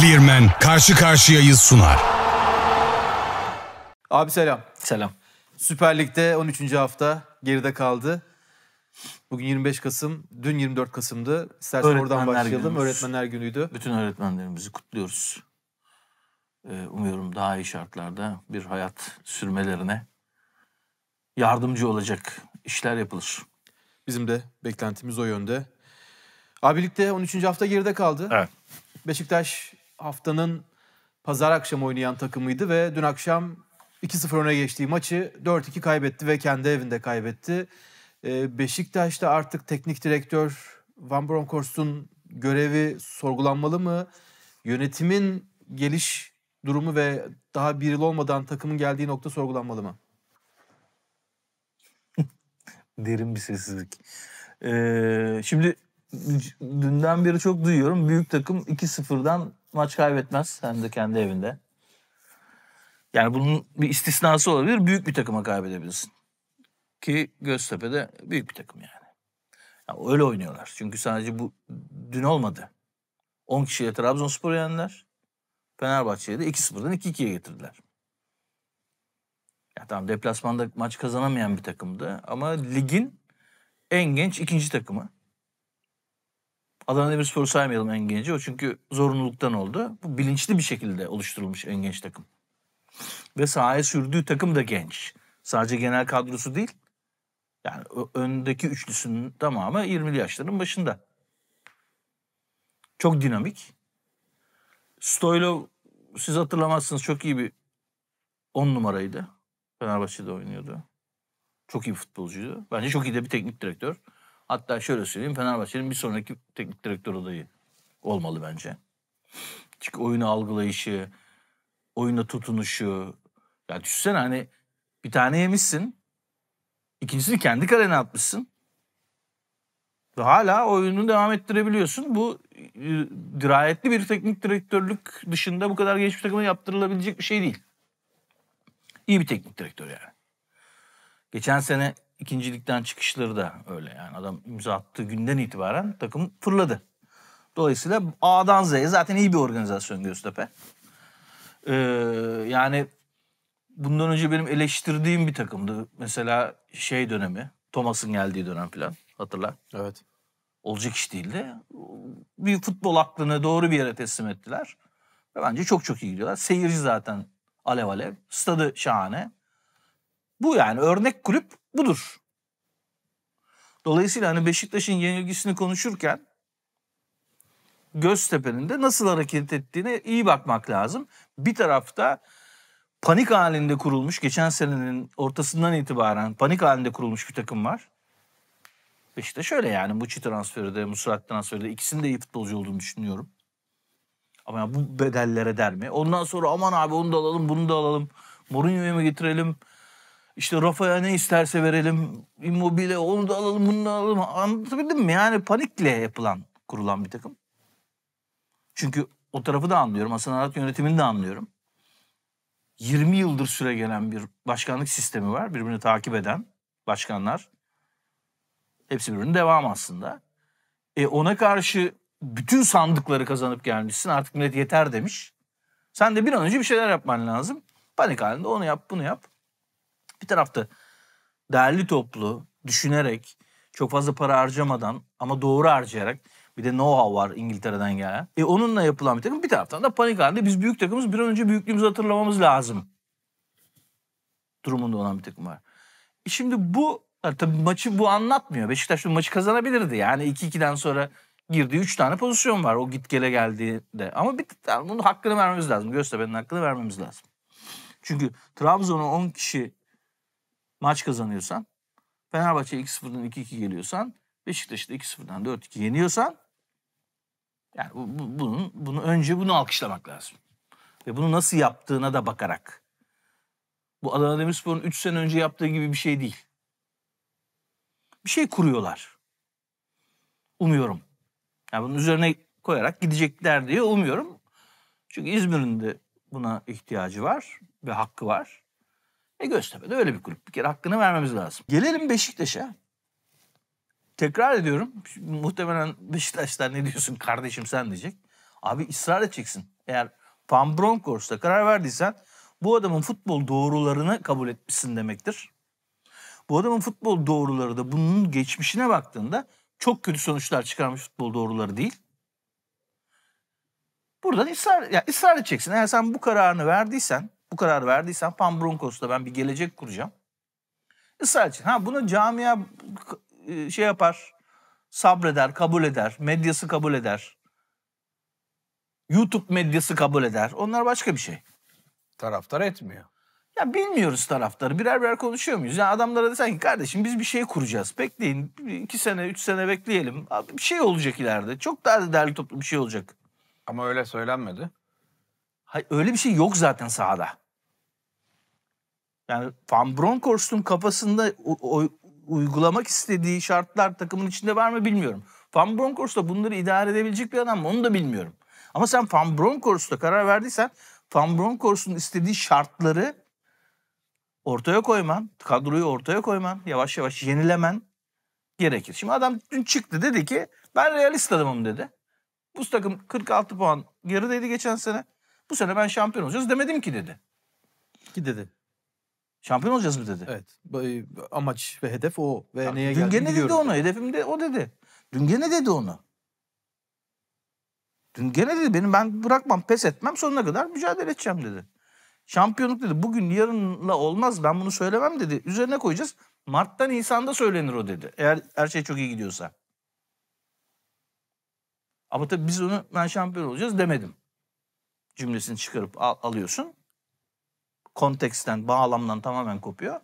Clearman karşı karşıyayı sunar. Abi selam. Selam. Süper Lig'de 13. hafta geride kaldı. Bugün 25 Kasım, dün 24 Kasım'dı. İstersen oradan başlayalım. Günümüz. Öğretmenler günüydü. Bütün öğretmenlerimizi kutluyoruz. Ee, umuyorum daha iyi şartlarda bir hayat sürmelerine yardımcı olacak işler yapılır. Bizim de beklentimiz o yönde. Abi ligde 13. hafta geride kaldı. Evet. Beşiktaş haftanın pazar akşamı oynayan takımıydı ve dün akşam 2-0 öne geçtiği maçı 4-2 kaybetti ve kendi evinde kaybetti. Ee, Beşiktaş'ta artık teknik direktör Van Bronckhorst'un görevi sorgulanmalı mı? Yönetimin geliş durumu ve daha bir yıl olmadan takımın geldiği nokta sorgulanmalı mı? Derin bir sessizlik. Ee, şimdi dünden beri çok duyuyorum. Büyük takım 2-0'dan maç kaybetmez. Hem de kendi evinde. Yani bunun bir istisnası olabilir. Büyük bir takıma kaybedebilirsin. Ki Göztepe'de büyük bir takım yani. yani öyle oynuyorlar. Çünkü sadece bu dün olmadı. 10 kişiyle Trabzonspor'u yendiler. Fenerbahçe'ye de 2-0'dan 2-2'ye getirdiler. Ya tamam deplasmanda maç kazanamayan bir takımdı ama ligin en genç ikinci takımı. Adana Demirspor'u saymayalım en genci. O çünkü zorunluluktan oldu. Bu bilinçli bir şekilde oluşturulmuş en genç takım. Ve sahaya sürdüğü takım da genç. Sadece genel kadrosu değil. Yani öndeki üçlüsünün tamamı 20'li yaşların başında. Çok dinamik. Stoylov siz hatırlamazsınız çok iyi bir 10 numaraydı. Fenerbahçe'de oynuyordu. Çok iyi futbolcuydu. Bence çok iyi de bir teknik direktör. Hatta şöyle söyleyeyim Fenerbahçe'nin bir sonraki teknik direktör adayı olmalı bence. Çünkü oyunu algılayışı, oyuna tutunuşu. Ya düşünsene hani bir tane yemişsin. İkincisini kendi kalene atmışsın. Ve hala oyunu devam ettirebiliyorsun. Bu e, dirayetli bir teknik direktörlük dışında bu kadar genç bir takıma yaptırılabilecek bir şey değil. İyi bir teknik direktör yani. Geçen sene ikincilikten çıkışları da öyle yani adam imza attığı günden itibaren takım fırladı. Dolayısıyla A'dan Z'ye zaten iyi bir organizasyon Göztepe. Ee, yani bundan önce benim eleştirdiğim bir takımdı. Mesela şey dönemi, Thomas'ın geldiği dönem falan hatırla. Evet. Olacak iş değildi. Bir futbol aklını doğru bir yere teslim ettiler. Ve bence çok çok iyi gidiyorlar. Seyirci zaten alev alev. Stadı şahane. Bu yani örnek kulüp budur. Dolayısıyla hani Beşiktaş'ın yenilgisini konuşurken Göztepe'nin de nasıl hareket ettiğine iyi bakmak lazım. Bir tarafta panik halinde kurulmuş, geçen senenin ortasından itibaren panik halinde kurulmuş bir takım var. Beşiktaş işte öyle yani Muçi transferi de, Musrat transferi de ikisinin de iyi futbolcu olduğunu düşünüyorum. Ama ya bu bedellere der mi? Ondan sonra aman abi onu da alalım, bunu da alalım. Mourinho'yu mu getirelim? İşte Rafa'ya ne isterse verelim. Immobile onu da alalım bunu da alalım. Anlatabildim mi? Yani panikle yapılan kurulan bir takım. Çünkü o tarafı da anlıyorum. Hasan Arat yönetimini de anlıyorum. 20 yıldır süre gelen bir başkanlık sistemi var. Birbirini takip eden başkanlar. Hepsi birbirinin devamı aslında. E ona karşı bütün sandıkları kazanıp gelmişsin. Artık millet yeter demiş. Sen de bir an önce bir şeyler yapman lazım. Panik halinde onu yap bunu yap bir tarafta değerli toplu düşünerek çok fazla para harcamadan ama doğru harcayarak bir de know-how var İngiltere'den gelen. E onunla yapılan bir takım bir taraftan da panik halinde biz büyük takımız bir an önce büyüklüğümüzü hatırlamamız lazım. Durumunda olan bir takım var. E şimdi bu tabii maçı bu anlatmıyor. Beşiktaş bu maçı kazanabilirdi. Yani 2-2'den sonra girdiği 3 tane pozisyon var o git gele geldiğinde. Ama bir yani bunu hakkını vermemiz lazım. Göztepe'nin hakkını vermemiz lazım. Çünkü Trabzon'a 10 kişi maç kazanıyorsan, Fenerbahçe 2-0'dan 2-2 geliyorsan, Beşiktaş'ta 2-0'dan 4-2 yeniyorsan yani bu, bu, bunun bunu önce bunu alkışlamak lazım. Ve bunu nasıl yaptığına da bakarak. Bu Adana Demirspor'un 3 sene önce yaptığı gibi bir şey değil. Bir şey kuruyorlar. Umuyorum. Yani bunun üzerine koyarak gidecekler diye umuyorum. Çünkü İzmir'in de buna ihtiyacı var ve hakkı var. E Göztepe öyle bir kulüp. Bir kere hakkını vermemiz lazım. Gelelim Beşiktaş'a. Tekrar ediyorum. Muhtemelen Beşiktaş'tan ne diyorsun kardeşim sen diyecek. Abi ısrar edeceksin. Eğer Pambronkors'ta karar verdiysen bu adamın futbol doğrularını kabul etmişsin demektir. Bu adamın futbol doğruları da bunun geçmişine baktığında çok kötü sonuçlar çıkarmış futbol doğruları değil. Buradan ısrar, ya yani ısrar edeceksin. Eğer sen bu kararını verdiysen bu kararı verdiysen Pan Broncos'ta ben bir gelecek kuracağım. İsrail için. Ha bunu camia e, şey yapar, sabreder, kabul eder, medyası kabul eder. YouTube medyası kabul eder. Onlar başka bir şey. Taraftar etmiyor. Ya bilmiyoruz taraftarı. Birer birer konuşuyor muyuz? Yani adamlara desen ki kardeşim biz bir şey kuracağız. Bekleyin. iki sene, üç sene bekleyelim. Bir şey olacak ileride. Çok daha değerli toplu bir şey olacak. Ama öyle söylenmedi. Hayır, öyle bir şey yok zaten sahada. Yani Van Bronckhorst'un kafasında uygulamak istediği şartlar takımın içinde var mı bilmiyorum. Van Bronckhorst da bunları idare edebilecek bir adam mı onu da bilmiyorum. Ama sen Van Bronckhorst'a karar verdiysen Van Bronckhorst'un istediği şartları ortaya koyman, kadroyu ortaya koyman, yavaş yavaş yenilemen gerekir. Şimdi adam dün çıktı dedi ki ben realist adamım dedi. Bu takım 46 puan gerideydi geçen sene. Bu sene ben şampiyon olacağız demedim ki dedi. Ki dedi. Şampiyon olacağız mı dedi. Evet. E, amaç ve hedef o. Ve ya, neye dün gene dedi onu. Hedefim de o dedi. Dün gene dedi onu. Dün gene dedi benim ben bırakmam, pes etmem sonuna kadar mücadele edeceğim dedi. Şampiyonluk dedi bugün yarınla olmaz ben bunu söylemem dedi. Üzerine koyacağız. Mart'ta Nisan'da söylenir o dedi. Eğer her şey çok iyi gidiyorsa. Ama tabii biz onu ben şampiyon olacağız demedim. Cümlesini çıkarıp al, alıyorsun konteksten, bağlamdan tamamen kopuyor.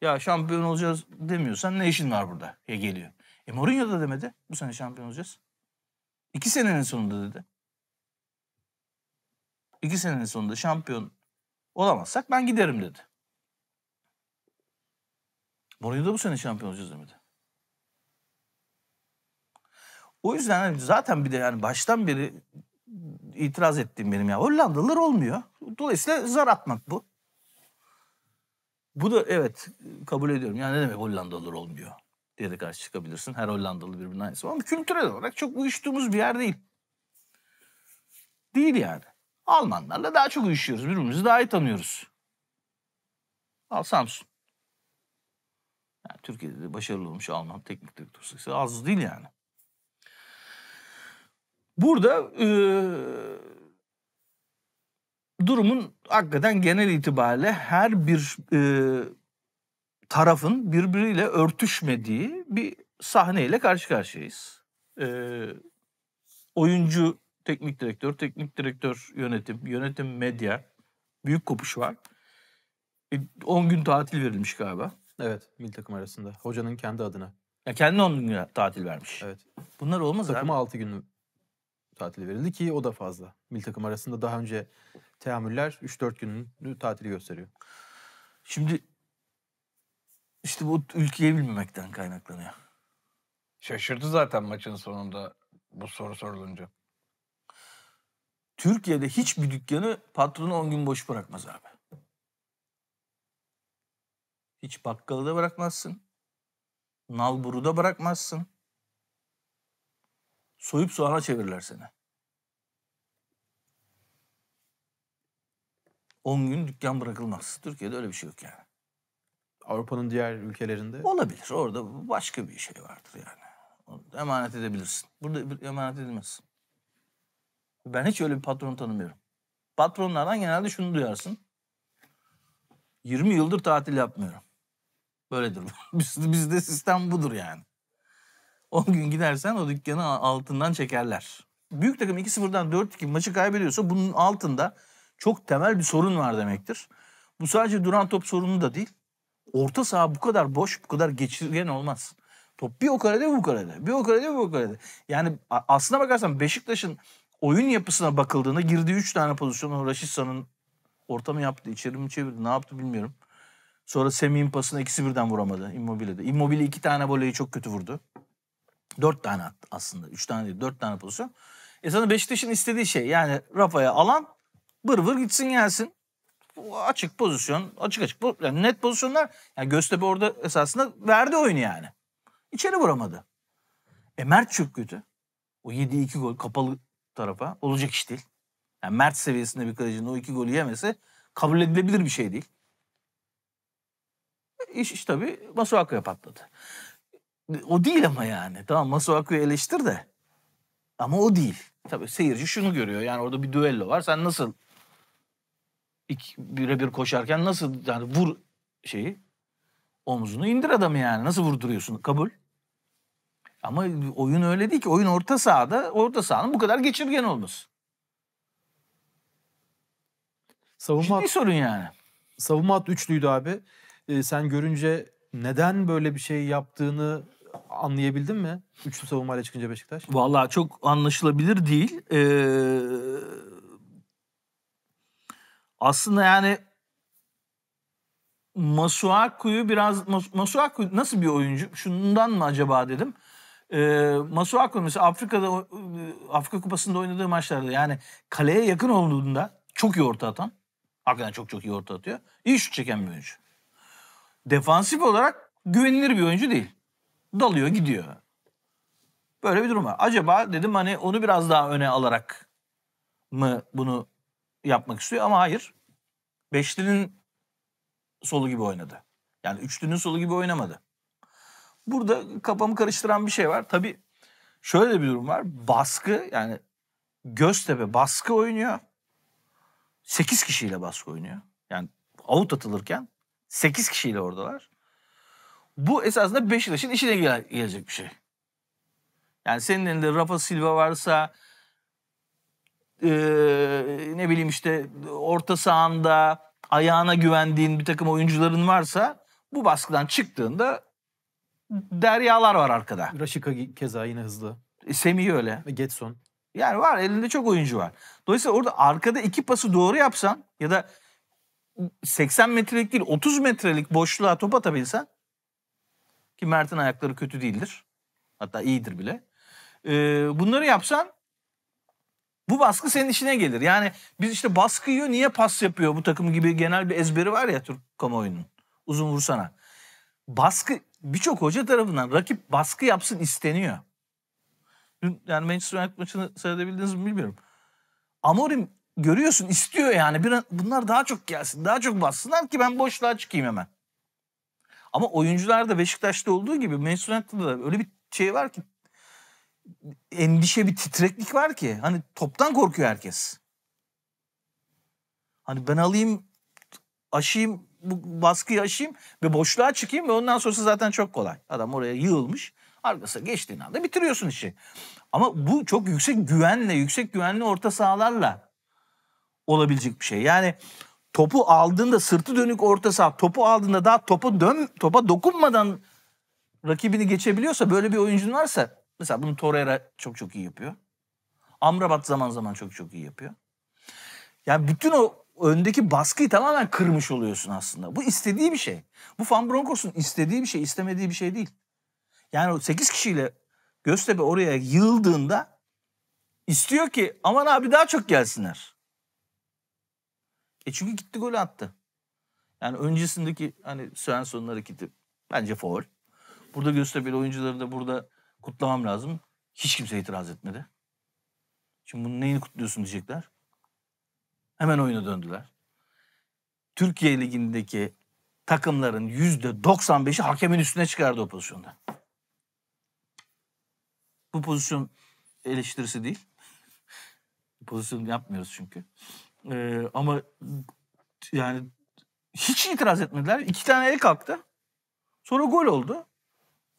Ya şampiyon olacağız demiyorsan ne işin var burada? Ya geliyor. E Mourinho da demedi. Bu sene şampiyon olacağız. İki senenin sonunda dedi. İki senenin sonunda şampiyon olamazsak ben giderim dedi. Mourinho da bu sene şampiyon olacağız demedi. O yüzden hani zaten bir de yani baştan beri itiraz ettiğim benim ya. Hollandalılar olmuyor. Dolayısıyla zar atmak bu. Bu da evet kabul ediyorum. Yani ne demek Hollandalılar olmuyor diye de karşı çıkabilirsin. Her Hollandalı birbirine aynısı. Ama kültürel olarak çok uyuştuğumuz bir yer değil. Değil yani. Almanlarla daha çok uyuşuyoruz. Birbirimizi daha iyi tanıyoruz. Al Samsun. Yani Türkiye'de de başarılı olmuş Alman teknik direktörü az değil yani. Burada e, durumun hakikaten genel itibariyle her bir e, tarafın birbiriyle örtüşmediği bir sahneyle karşı karşıyayız. E, oyuncu, teknik direktör, teknik direktör yönetim, yönetim medya büyük kopuş var. 10 e, gün tatil verilmiş galiba. Evet, mil takım arasında. Hocanın kendi adına. Ya kendi 10 gün tatil vermiş. Evet. Bunlar olmaz Takıma abi. 6 gün tatili verildi ki o da fazla. Milli takım arasında daha önce teamüller 3-4 günün tatili gösteriyor. Şimdi işte bu ülkeye bilmemekten kaynaklanıyor. Şaşırdı zaten maçın sonunda bu soru sorulunca. Türkiye'de hiçbir dükkanı patronu 10 gün boş bırakmaz abi. Hiç bakkalı da bırakmazsın. Nalburu da bırakmazsın soyup soğana çevirirler seni. 10 gün dükkan bırakılmaz. Türkiye'de öyle bir şey yok yani. Avrupa'nın diğer ülkelerinde? Olabilir. Orada başka bir şey vardır yani. emanet edebilirsin. Burada emanet edilmez. Ben hiç öyle bir patron tanımıyorum. Patronlardan genelde şunu duyarsın. 20 yıldır tatil yapmıyorum. Böyledir. Bizde, bizde sistem budur yani. 10 gün gidersen o dükkanı altından çekerler. Büyük takım 2-0'dan 4-2 maçı kaybediyorsa bunun altında çok temel bir sorun var demektir. Bu sadece duran top sorunu da değil. Orta saha bu kadar boş, bu kadar geçirgen olmaz. Top bir o karede bu karede, bir o karede bu o karede. Yani aslına bakarsan Beşiktaş'ın oyun yapısına bakıldığında girdiği 3 tane pozisyonu Raşitsa'nın orta mı yaptı, içeri mi çevirdi, ne yaptı bilmiyorum. Sonra Semih'in pasını ikisi birden vuramadı Immobile'de. Immobile iki tane voleyi çok kötü vurdu. Dört tane aslında. Üç tane değil. Dört tane pozisyon. E sana Beşiktaş'ın istediği şey yani Rafa'ya alan vır vır gitsin gelsin. Açık pozisyon, açık açık yani net pozisyonlar. Yani Göztepe orada esasında verdi oyunu yani. İçeri vuramadı. E Mert çok kötü. O yedi iki gol kapalı tarafa olacak iş değil. Yani Mert seviyesinde bir kalecinin o iki golü yemesi kabul edilebilir bir şey değil. E iş, iş tabii Masuaka'ya patladı. O değil ama yani. Tamam Masuaku'yu eleştir de. Ama o değil. Tabii seyirci şunu görüyor. Yani orada bir düello var. Sen nasıl bir koşarken nasıl yani vur şeyi omzunu indir adamı yani. Nasıl vurduruyorsun? Kabul. Ama oyun öyle değil ki. Oyun orta sahada, orta sahanın bu kadar geçirgen olması. Savunma Ciddi hat, sorun yani. Savunma hat üçlüydü abi. Ee, sen görünce neden böyle bir şey yaptığını anlayabildin mi? Üçlü savunmayla çıkınca Beşiktaş. Valla çok anlaşılabilir değil. Ee, aslında yani Masuaku'yu biraz Mas- Masuaku nasıl bir oyuncu? Şundan mı acaba dedim. Ee, Masuaku mesela Afrika'da e, Afrika Kupası'nda oynadığı maçlarda yani kaleye yakın olduğunda çok iyi orta atan. Hakikaten çok çok iyi orta atıyor. İyi şut çeken bir oyuncu. Defansif olarak güvenilir bir oyuncu değil dalıyor gidiyor. Böyle bir durum var. Acaba dedim hani onu biraz daha öne alarak mı bunu yapmak istiyor ama hayır. Beşlinin solu gibi oynadı. Yani üçlünün solu gibi oynamadı. Burada kafamı karıştıran bir şey var. Tabii şöyle bir durum var. Baskı yani Göztepe baskı oynuyor. 8 kişiyle baskı oynuyor. Yani avut atılırken 8 kişiyle oradalar. Bu esasında Beşiktaş'ın işine gele- gelecek bir şey. Yani senin elinde Rafa Silva varsa e, ne bileyim işte orta sahanda ayağına güvendiğin bir takım oyuncuların varsa bu baskıdan çıktığında deryalar var arkada. Raşika keza yine hızlı. E, Semih öyle. Ve Getson. Yani var elinde çok oyuncu var. Dolayısıyla orada arkada iki pası doğru yapsan ya da 80 metrelik değil 30 metrelik boşluğa top atabilsen ki Mert'in ayakları kötü değildir. Hatta iyidir bile. E, bunları yapsan bu baskı senin işine gelir. Yani biz işte baskı yiyor niye pas yapıyor bu takım gibi genel bir ezberi var ya Türk kamuoyunun. Uzun vursana. Baskı birçok hoca tarafından rakip baskı yapsın isteniyor. Dün yani Manchester United maçını seyredebildiniz mi bilmiyorum. Amorim görüyorsun istiyor yani. Bir, bunlar daha çok gelsin daha çok bassınlar ki ben boşluğa çıkayım hemen. Ama oyuncular da Beşiktaş'ta olduğu gibi Manchester da öyle bir şey var ki endişe bir titreklik var ki hani toptan korkuyor herkes. Hani ben alayım aşayım bu baskıyı aşayım ve boşluğa çıkayım ve ondan sonrası zaten çok kolay. Adam oraya yığılmış. arkasına geçtiğin anda bitiriyorsun işi. Ama bu çok yüksek güvenle, yüksek güvenli orta sahalarla olabilecek bir şey. Yani topu aldığında sırtı dönük orta saha topu aldığında daha topu dön topa dokunmadan rakibini geçebiliyorsa böyle bir oyuncun varsa mesela bunu Torreira çok çok iyi yapıyor. Amrabat zaman zaman çok çok iyi yapıyor. Yani bütün o öndeki baskıyı tamamen kırmış oluyorsun aslında. Bu istediği bir şey. Bu Van Broncos'un istediği bir şey, istemediği bir şey değil. Yani o 8 kişiyle Göztepe oraya yığıldığında istiyor ki aman abi daha çok gelsinler. E çünkü gitti golü attı. Yani öncesindeki hani Svensson'un hareketi bence foul. Burada Göztepe'li oyuncuları da burada kutlamam lazım. Hiç kimse itiraz etmedi. Şimdi bunu neyini kutluyorsun diyecekler. Hemen oyuna döndüler. Türkiye Ligi'ndeki takımların yüzde 95'i hakemin üstüne çıkardı o pozisyonda. Bu pozisyon eleştirisi değil. pozisyon yapmıyoruz çünkü. Ee, ama yani hiç itiraz etmediler. İki tane el kalktı. Sonra gol oldu.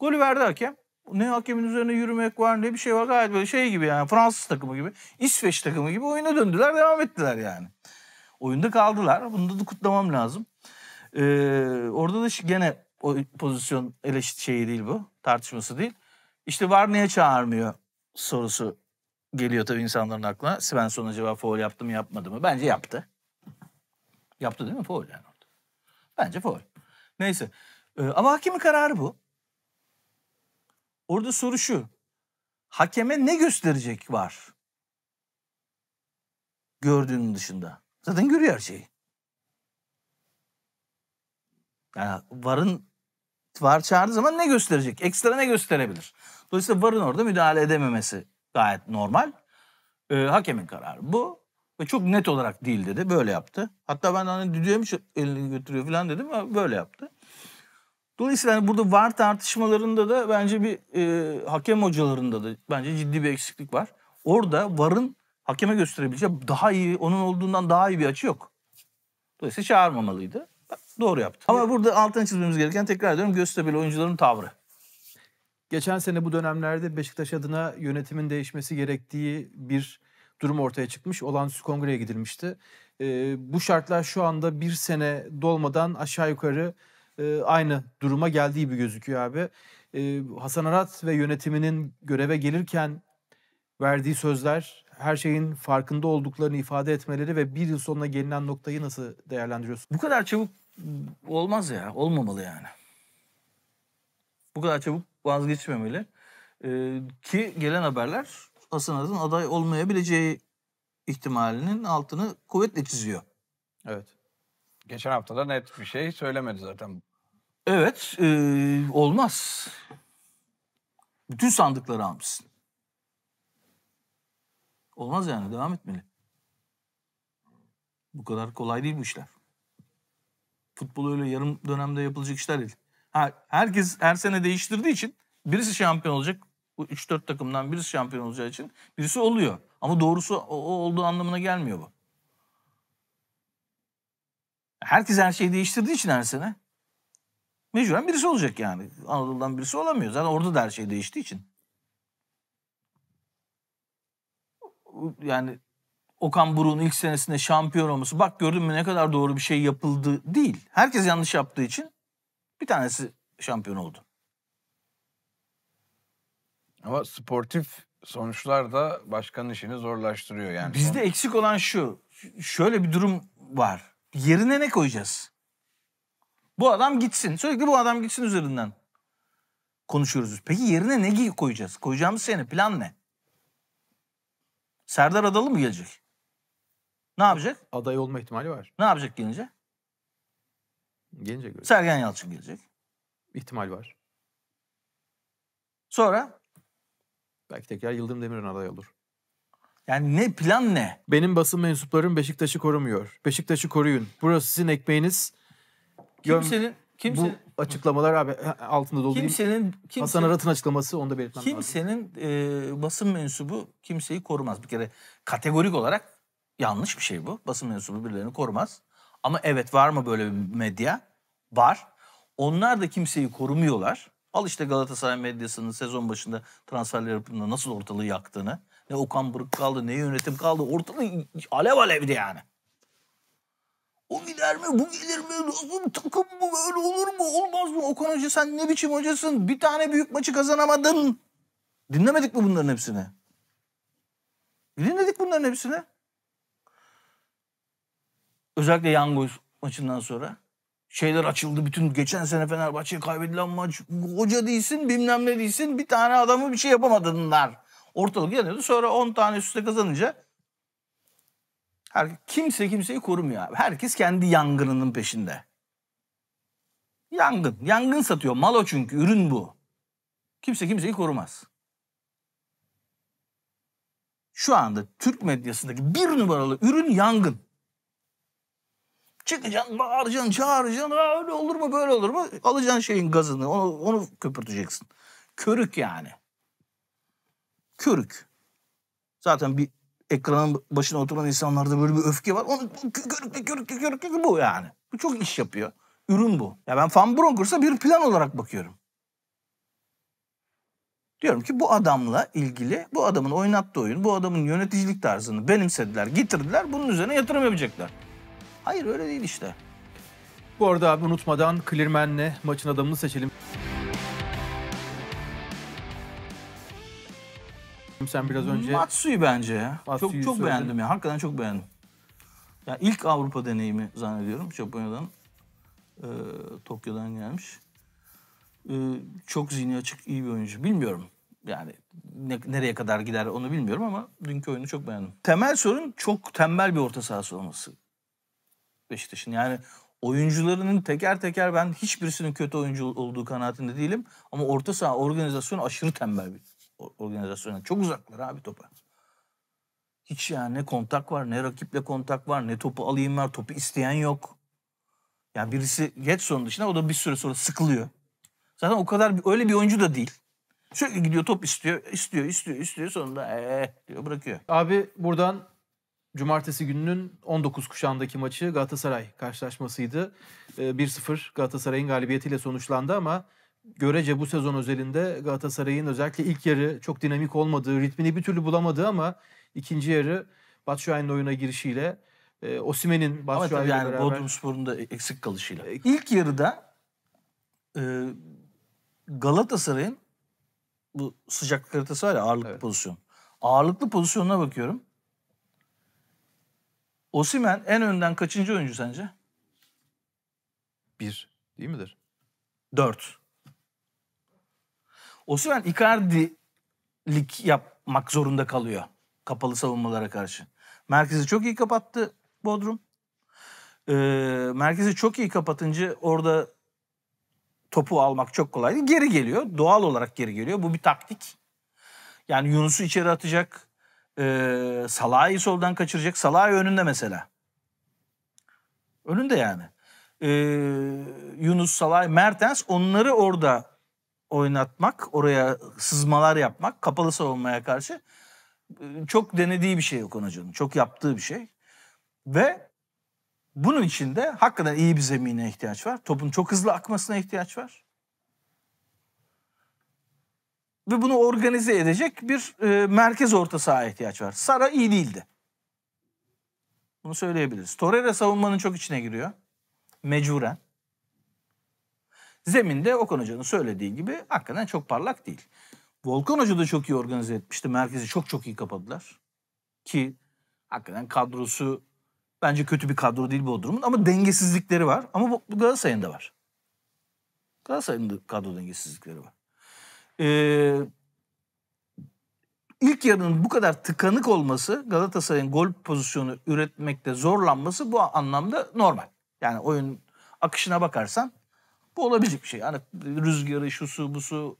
Golü verdi hakem. Ne hakemin üzerine yürümek var ne bir şey var. Gayet böyle şey gibi yani Fransız takımı gibi. İsveç takımı gibi oyuna döndüler devam ettiler yani. Oyunda kaldılar. Bunu da kutlamam lazım. Ee, orada da gene o pozisyon eleştiri şeyi değil bu. Tartışması değil. İşte var niye çağırmıyor sorusu geliyor tabii insanların aklına. Svensson acaba foul yaptı mı yapmadı mı? Bence yaptı. Yaptı değil mi foul yani orada? Bence foul. Neyse. Ee, ama hakemin kararı bu. Orada soru şu. Hakeme ne gösterecek var? Gördüğünün dışında. Zaten görüyor her şeyi. Yani varın var çağırdığı zaman ne gösterecek? Ekstra ne gösterebilir? Dolayısıyla varın orada müdahale edememesi Gayet normal. E, hakemin kararı bu. Ve çok net olarak değil dedi. Böyle yaptı. Hatta ben hani düdüğe mi elini götürüyor falan dedim. Böyle yaptı. Dolayısıyla hani burada var tartışmalarında da bence bir e, hakem hocalarında da bence ciddi bir eksiklik var. Orada varın hakeme gösterebileceği daha iyi, onun olduğundan daha iyi bir açı yok. Dolayısıyla çağırmamalıydı. Doğru yaptı. Ama burada altını çizmemiz gereken tekrar ediyorum Göztepe'li oyuncuların tavrı. Geçen sene bu dönemlerde Beşiktaş adına yönetimin değişmesi gerektiği bir durum ortaya çıkmış. Olağanüstü kongreye gidilmişti. E, bu şartlar şu anda bir sene dolmadan aşağı yukarı e, aynı duruma geldiği gibi gözüküyor abi. E, Hasan Arat ve yönetiminin göreve gelirken verdiği sözler, her şeyin farkında olduklarını ifade etmeleri ve bir yıl sonuna gelinen noktayı nasıl değerlendiriyorsun? Bu kadar çabuk olmaz ya, olmamalı yani. Bu kadar çabuk vazgeçmemeli. Ee, ki gelen haberler Hasan Az'ın aday olmayabileceği ihtimalinin altını kuvvetle çiziyor. Evet. Geçen hafta da net bir şey söylemedi zaten. Evet. E, olmaz. Bütün sandıkları almışsın. Olmaz yani. Devam etmeli. Bu kadar kolay değil bu işler. Futbol öyle yarım dönemde yapılacak işler değil herkes her sene değiştirdiği için birisi şampiyon olacak. Bu 3-4 takımdan birisi şampiyon olacağı için birisi oluyor. Ama doğrusu o, o olduğu anlamına gelmiyor bu. Herkes her şeyi değiştirdiği için her sene mecburen birisi olacak yani. Anadolu'dan birisi olamıyor. Zaten orada da her şey değiştiği için. Yani Okan Buruk'un ilk senesinde şampiyon olması bak gördün mü ne kadar doğru bir şey yapıldı değil. Herkes yanlış yaptığı için bir tanesi şampiyon oldu. Ama sportif sonuçlar da başkanın işini zorlaştırıyor yani. Bizde Son... eksik olan şu. Şöyle bir durum var. Yerine ne koyacağız? Bu adam gitsin. Sürekli bu adam gitsin üzerinden konuşuyoruz. Peki yerine ne koyacağız? Koyacağımız seni. Şey Plan ne? Serdar Adalı mı gelecek? Ne yapacak? Aday olma ihtimali var. Ne yapacak gelince? Gelince göreceğiz. Sergen Yalçın gelecek. İhtimal var. Sonra? Belki tekrar Yıldırım Demirören aday olur. Yani ne plan ne? Benim basın mensuplarım Beşiktaş'ı korumuyor. Beşiktaş'ı koruyun. Burası sizin ekmeğiniz. Kimsenin kimse'nin bu açıklamalar abi altında dolu kimsenin, kimse'nin Hasan Arat'ın açıklaması onda da belirtmem lazım. Kimsenin e, basın mensubu kimseyi korumaz. Bir kere kategorik olarak yanlış bir şey bu. Basın mensubu birilerini korumaz. Ama evet var mı böyle bir medya? Var. Onlar da kimseyi korumuyorlar. Al işte Galatasaray medyasının sezon başında transferler yapımında nasıl ortalığı yaktığını. Ne Okan Buruk kaldı ne yönetim kaldı. Ortalığı alev alevdi yani. O gider mi? Bu gelir mi? Nasıl takım bu? Öyle olur mu? Olmaz mı? Okan Hoca sen ne biçim hocasın? Bir tane büyük maçı kazanamadın. Dinlemedik mi bunların hepsini? Dinledik bunların hepsini. Özellikle Yangoy maçından sonra şeyler açıldı. Bütün geçen sene Fenerbahçe'ye kaybedilen maç. Hoca değilsin bilmem ne değilsin. Bir tane adamı bir şey yapamadınlar Ortalık yanıyordu. Sonra 10 tane üstte kazanınca her, kimse kimseyi korumuyor abi. Herkes kendi yangınının peşinde. Yangın. Yangın satıyor. Malo çünkü. Ürün bu. Kimse kimseyi korumaz. Şu anda Türk medyasındaki bir numaralı ürün yangın. Çıkacaksın, bağıracaksın, çağıracaksın. Ha, öyle olur mu, böyle olur mu? Alacaksın şeyin gazını, onu, onu köpürteceksin. Körük yani. Körük. Zaten bir ekranın başına oturan insanlarda böyle bir öfke var. Onu körükle, körükle, körükle bu yani. Bu çok iş yapıyor. Ürün bu. Ya ben fan Bronkursa bir plan olarak bakıyorum. Diyorum ki bu adamla ilgili bu adamın oynattığı oyun, bu adamın yöneticilik tarzını benimsediler, getirdiler. Bunun üzerine yatırım yapacaklar. Hayır öyle değil işte. Bu arada abi unutmadan Clearman'le maçın adamını seçelim. Sen biraz önce... Matsu'yu bence ya. Matsu'yu çok çok söyledin. beğendim ya. Hakikaten çok beğendim. Ya ilk Avrupa deneyimi zannediyorum Japonya'dan. E, Tokyo'dan gelmiş. E, çok zihni açık, iyi bir oyuncu. Bilmiyorum yani ne, nereye kadar gider onu bilmiyorum ama dünkü oyunu çok beğendim. Temel sorun çok tembel bir orta sahası olması. Beşiktaş'ın. Yani oyuncularının teker teker ben hiçbirisinin kötü oyuncu olduğu kanaatinde değilim. Ama orta saha organizasyonu aşırı tembel bir organizasyon. çok uzaklar abi topa. Hiç yani ne kontak var, ne rakiple kontak var, ne topu alayım var, topu isteyen yok. Yani birisi Getson'un dışında o da bir süre sonra sıkılıyor. Zaten o kadar öyle bir oyuncu da değil. Sürekli gidiyor top istiyor, istiyor, istiyor, istiyor. Sonunda ee diyor bırakıyor. Abi buradan cumartesi gününün 19 kuşağındaki maçı Galatasaray karşılaşmasıydı. 1-0 ee, Galatasaray'ın galibiyetiyle sonuçlandı ama görece bu sezon özelinde Galatasaray'ın özellikle ilk yarı çok dinamik olmadığı, ritmini bir türlü bulamadığı ama ikinci yarı Batshuayi'nin oyuna girişiyle e, Osimen'in Batshuayi'yle yani beraber... Bodrum Spor'un da eksik kalışıyla. E, ilk yarıda e, Galatasaray'ın bu sıcaklık haritası var ya ağırlıklı evet. pozisyon. Ağırlıklı pozisyonuna bakıyorum. Osimen en önden kaçıncı oyuncu sence? Bir değil midir? Dört. Osimen Icardi'lik yapmak zorunda kalıyor kapalı savunmalara karşı. Merkezi çok iyi kapattı Bodrum. Ee, merkezi çok iyi kapatınca orada topu almak çok kolay. Geri geliyor. Doğal olarak geri geliyor. Bu bir taktik. Yani Yunus'u içeri atacak. Ee, Salah'ı soldan kaçıracak. Salah önünde mesela. Önünde yani. Ee, Yunus, Salah, Mertens onları orada oynatmak, oraya sızmalar yapmak, kapalı savunmaya karşı e, çok denediği bir şey Okan Çok yaptığı bir şey. Ve bunun içinde hakikaten iyi bir zemine ihtiyaç var. Topun çok hızlı akmasına ihtiyaç var ve bunu organize edecek bir e, merkez orta saha ihtiyaç var. Sara iyi değildi. Bunu söyleyebiliriz. Torreira savunmanın çok içine giriyor. Mecburen. Zeminde Okan Hoca'nın söylediği gibi hakikaten çok parlak değil. Volkan Hoca da çok iyi organize etmişti. Merkezi çok çok iyi kapadılar. Ki hakikaten kadrosu bence kötü bir kadro değil bu durumun ama dengesizlikleri var. Ama bu Galatasaray'ın da var. Galatasaray'ın da kadro dengesizlikleri var e, ilk yarının bu kadar tıkanık olması Galatasaray'ın gol pozisyonu üretmekte zorlanması bu anlamda normal. Yani oyun akışına bakarsan bu olabilecek bir şey. Yani rüzgarı, şu su bu su,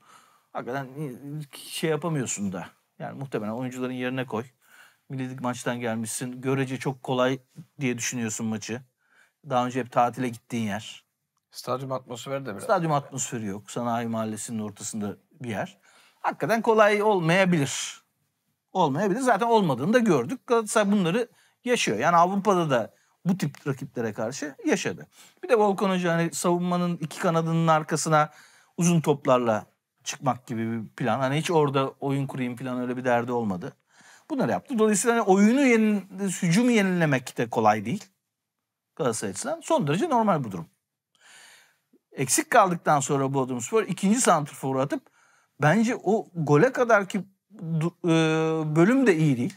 hakikaten e, şey yapamıyorsun da. Yani muhtemelen oyuncuların yerine koy. Milli maçtan gelmişsin. Görece çok kolay diye düşünüyorsun maçı. Daha önce hep tatile gittiğin yer. Stadyum atmosferi de biraz. Stadyum atmosferi yok. Sanayi Mahallesi'nin ortasında bir yer. Hakikaten kolay olmayabilir. Olmayabilir. Zaten olmadığını da gördük. Galatasaray bunları yaşıyor. Yani Avrupa'da da bu tip rakiplere karşı yaşadı. Bir de Volkan Hoca hani savunmanın iki kanadının arkasına uzun toplarla çıkmak gibi bir plan. Hani hiç orada oyun kurayım falan öyle bir derdi olmadı. Bunları yaptı. Dolayısıyla hani oyunu yeni, hücumu yenilemek de kolay değil. Galatasaray açısından son derece normal bu durum. Eksik kaldıktan sonra Bodrum Spor ikinci santrforu atıp Bence o gole kadar ki e, bölüm de iyi değil.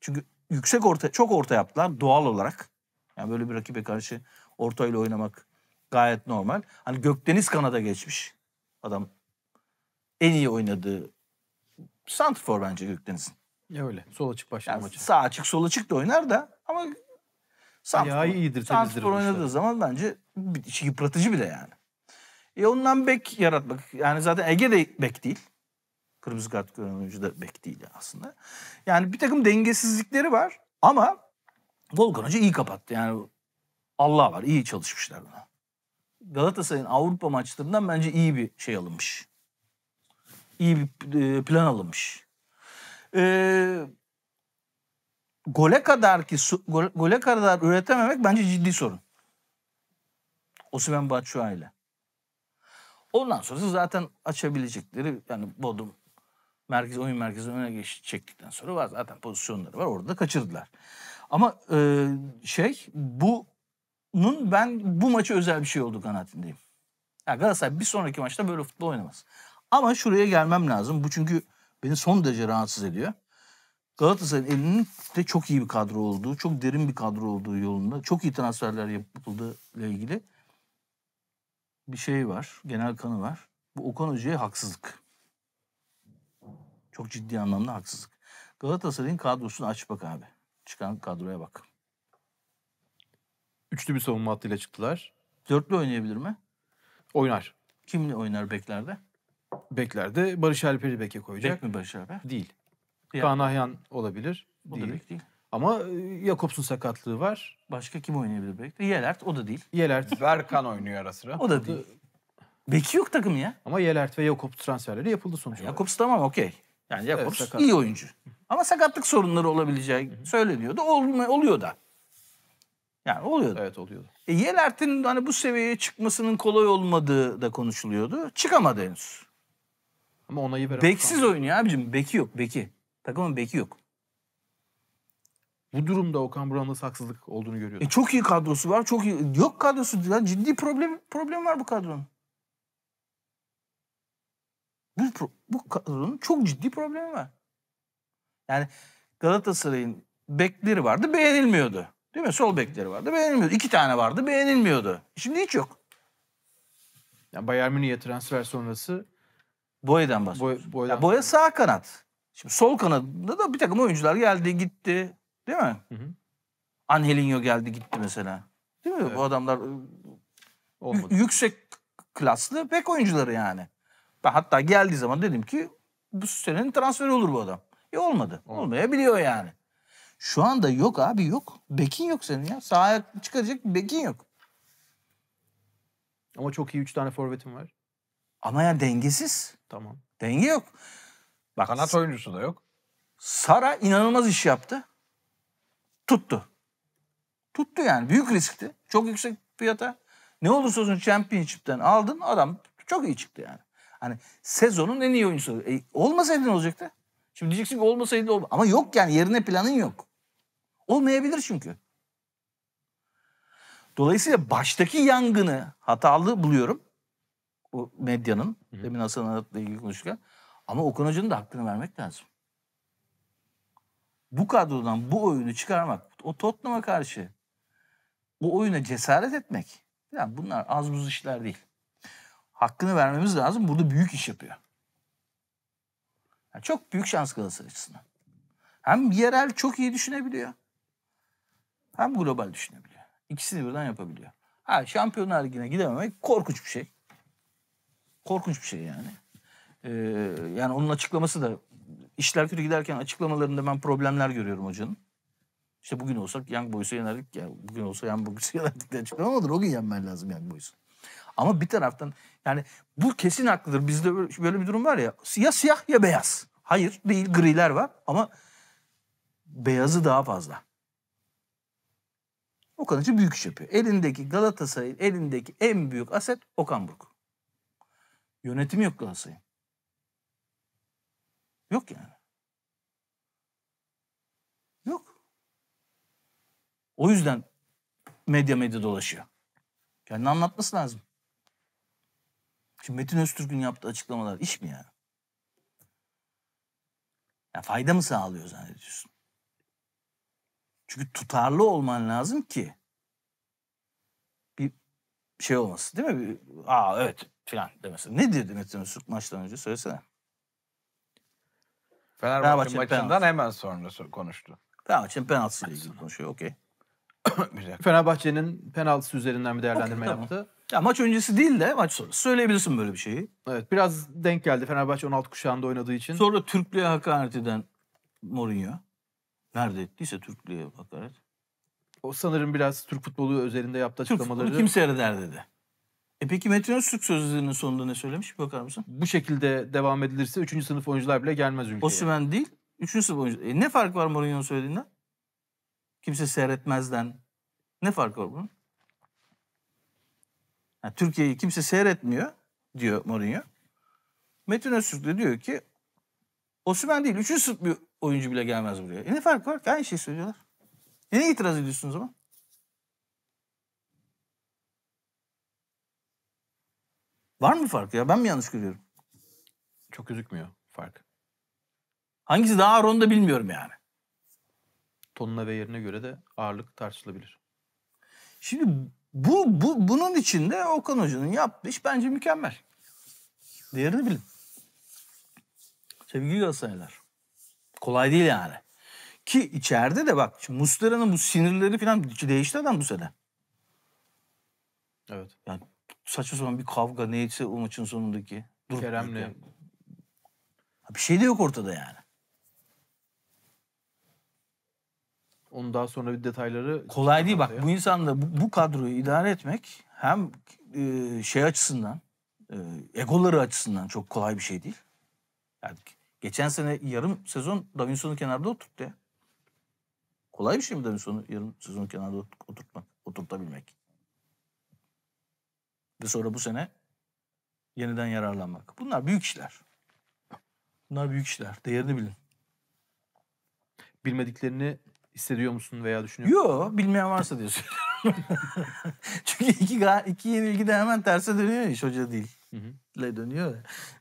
Çünkü yüksek orta çok orta yaptılar doğal olarak. Yani böyle bir rakibe karşı ortayla oynamak gayet normal. Hani Gökdeniz kanada geçmiş. Adam en iyi oynadığı santrfor bence Gökdeniz'in. Ya öyle. Sol açık başlama yani Sağ açık sol açık da oynar da ama santrfor, Ayağı iyidir, santrfor oynadığı zaman bence yıpratıcı bir de yani. E ondan bek yaratmak. Yani zaten Ege de bek değil. Kırmızı kart gören oyuncu da bek değil aslında. Yani bir takım dengesizlikleri var ama Volkan Hoca iyi kapattı. Yani Allah var iyi çalışmışlar buna. Galatasaray'ın Avrupa maçlarından bence iyi bir şey alınmış. İyi bir e, plan alınmış. Ee, gole kadar ki gole kadar üretememek bence ciddi sorun. Osman Batshuayi ile. Ondan sonrası zaten açabilecekleri yani Bodrum merkez oyun merkezi öne geçtikten sonra var zaten pozisyonları var orada kaçırdılar. Ama e, şey bunun ben bu maçı özel bir şey olduğu kanaatindeyim. Yani Galatasaray bir sonraki maçta böyle futbol oynamaz. Ama şuraya gelmem lazım. Bu çünkü beni son derece rahatsız ediyor. Galatasaray'ın elinin de çok iyi bir kadro olduğu, çok derin bir kadro olduğu yolunda, çok iyi transferler yapıldığı ile ilgili bir şey var, genel kanı var. Bu Okan Hoca'ya haksızlık. Çok ciddi anlamda haksızlık. Galatasaray'ın kadrosunu aç bak abi. Çıkan kadroya bak. Üçlü bir savunma hattıyla çıktılar. Dörtlü oynayabilir mi? Oynar. Kimle oynar beklerde? Beklerde Barış Alper'i beke koyacak. Bek mi Barış Alper? Değil. Ya. Kaan Ayhan olabilir. O değil. da bek değil. Ama e, Jakobs'un sakatlığı var. Başka kim oynayabilir belki? Yelert o da değil. Yelert. Berkan oynuyor ara sıra. O da değil. Beki yok takım ya. Ama Yelert ve Jakobs transferleri yapıldı sonuç olarak. Jakobs tamam okey. Yani Jakobs evet, iyi oyuncu. Ama sakatlık sorunları olabileceği söyleniyordu. Olma, oluyor da. Yani oluyordu. Evet oluyordu. E, Yelert'in hani bu seviyeye çıkmasının kolay olmadığı da konuşuluyordu. Çıkamadı henüz. Ama onayı veren... Beksiz oynuyor abicim. Beki yok. Beki. Takımın beki yok. Bu durumda Okan Burak'ın nasıl haksızlık olduğunu görüyorsun. E çok iyi kadrosu var. Çok iyi. Yok kadrosu. Ya ciddi problem problem var bu kadronun. Bu, bu kadronun çok ciddi problemi var. Yani Galatasaray'ın bekleri vardı beğenilmiyordu. Değil mi? Sol bekleri vardı beğenilmiyordu. İki tane vardı beğenilmiyordu. Şimdi hiç yok. Yani Bayern Münih'e transfer sonrası Boya'dan bahsediyoruz. Boy, boydan Boya sağ kanat. Şimdi sol kanadında da bir takım oyuncular geldi gitti. Değil mi? Hı hı. Angelinho geldi gitti mesela. Değil mi? Evet. Bu adamlar ıı, Olmadı. yüksek klaslı pek oyuncuları yani. Ben hatta geldiği zaman dedim ki bu senenin transferi olur bu adam. E olmadı. Olmadı. Olmayabiliyor yani. Şu anda yok abi yok. Bekin yok senin ya. Sahaya çıkacak bekin yok. Ama çok iyi 3 tane forvetim var. Ama ya dengesiz. Tamam. Denge yok. Bak, Kanat oyuncusu da yok. Sara inanılmaz iş yaptı tuttu. Tuttu yani. Büyük riskti. Çok yüksek fiyata. Ne olursa olsun Championship'ten aldın adam çok iyi çıktı yani. Hani sezonun en iyi oyuncusu. E, olmasaydı ne olacaktı? Şimdi diyeceksin ki olmasaydı olma. Ama yok yani yerine planın yok. Olmayabilir çünkü. Dolayısıyla baştaki yangını hatalı buluyorum. O medyanın. Demin Hasan Arat'la ilgili konuşurken. Ama Okan Hoca'nın da hakkını vermek lazım bu kadrodan bu oyunu çıkarmak o Tottenham'a karşı o oyuna cesaret etmek yani bunlar az buz işler değil. Hakkını vermemiz lazım. Burada büyük iş yapıyor. Yani çok büyük şans Galatasaray açısından. Hem yerel çok iyi düşünebiliyor. Hem global düşünebiliyor. İkisini birden yapabiliyor. Ha Şampiyonlar Ligi'ne gidememek korkunç bir şey. Korkunç bir şey yani. Ee, yani onun açıklaması da işler kötü giderken açıklamalarında ben problemler görüyorum hocanın. İşte bugün olsak Young Boys'u yenerdik ya. Bugün olsa Young Boys'u yenerdik diye açıklama olur. O gün yenmen lazım Young Boys'u. Ama bir taraftan yani bu kesin haklıdır. Bizde böyle bir durum var ya. Ya siyah ya beyaz. Hayır değil griler var ama beyazı daha fazla. Okan Hoca büyük iş yapıyor. Elindeki Galatasaray'ın elindeki en büyük aset Okan Buruk. Yönetimi yok Galatasaray'ın. Yok yani. Yok. O yüzden medya medya dolaşıyor. Kendini anlatması lazım. Şimdi Metin Öztürk'ün yaptığı açıklamalar iş mi yani? Ya fayda mı sağlıyor zannediyorsun? Çünkü tutarlı olman lazım ki bir şey olması değil mi? Bir, Aa evet filan demesin. Ne dedi Metin Öztürk maçtan önce söylesene. Fenerbahçe, Fenerbahçe maçından penaltı. hemen sonra konuştu. Fenerbahçe'nin penaltısı ile ilgili konuşuyor. Okey. Fenerbahçe'nin penaltısı üzerinden bir değerlendirme okay, tamam. Ya maç öncesi değil de maç sonrası söyleyebilirsin böyle bir şeyi. Evet biraz denk geldi Fenerbahçe 16 kuşağında oynadığı için. Sonra Türklüğe hakaret eden Mourinho. Nerede ettiyse Türklüğe hakaret. O sanırım biraz Türk futbolu üzerinde yaptığı Türk açıklamaları. Türk futbolu kim seyreder dedi. E peki Metin Öztürk sözlüğünün sonunda ne söylemiş? bakar mısın? Bu şekilde devam edilirse 3. sınıf oyuncular bile gelmez ülkeye. Osimhen değil, 3. sınıf oyuncu. E ne fark var Mourinho'nun söylediğinden? Kimse seyretmezden. Ne fark var bunun? Yani Türkiye'yi kimse seyretmiyor diyor Mourinho. Metin Öztürk de diyor ki Osimhen değil, 3. sınıf bir oyuncu bile gelmez buraya. E ne fark var? Aynı şey söylüyorlar. E ne itiraz ediyorsunuz o zaman? Var mı farkı ya? Ben mi yanlış görüyorum? Çok gözükmüyor fark. Hangisi daha ağır onu da bilmiyorum yani. Tonuna ve yerine göre de ağırlık tartışılabilir. Şimdi bu, bu bunun içinde Okan Hoca'nın yapmış bence mükemmel. Değerini bilin. Sevgili Galatasaraylar. Kolay değil yani. Ki içeride de bak Mustera'nın bu sinirleri falan değişti adam bu sene. Evet. Yani saçma sapan bir kavga neyse o maçın sonundaki. Durup Kerem'le. Bir şey de yok ortada yani. Onun daha sonra bir detayları... Kolay değil bak ya. bu insanla bu, bu kadroyu idare etmek hem e, şey açısından e, egoları açısından çok kolay bir şey değil. Yani geçen sene yarım sezon Davinson'u kenarda oturttu ya. Kolay bir şey mi Davinson'u yarım sezon kenarda oturtmak, oturtabilmek? Ve sonra bu sene yeniden yararlanmak. Bunlar büyük işler. Bunlar büyük işler. Değerini bilin. Bilmediklerini hissediyor musun veya düşünüyor musun? Yok, bilmeyen varsa diyorsun. Çünkü iki, iki ilgi de hemen terse dönüyor iş hoca değil. Hı hı. dönüyor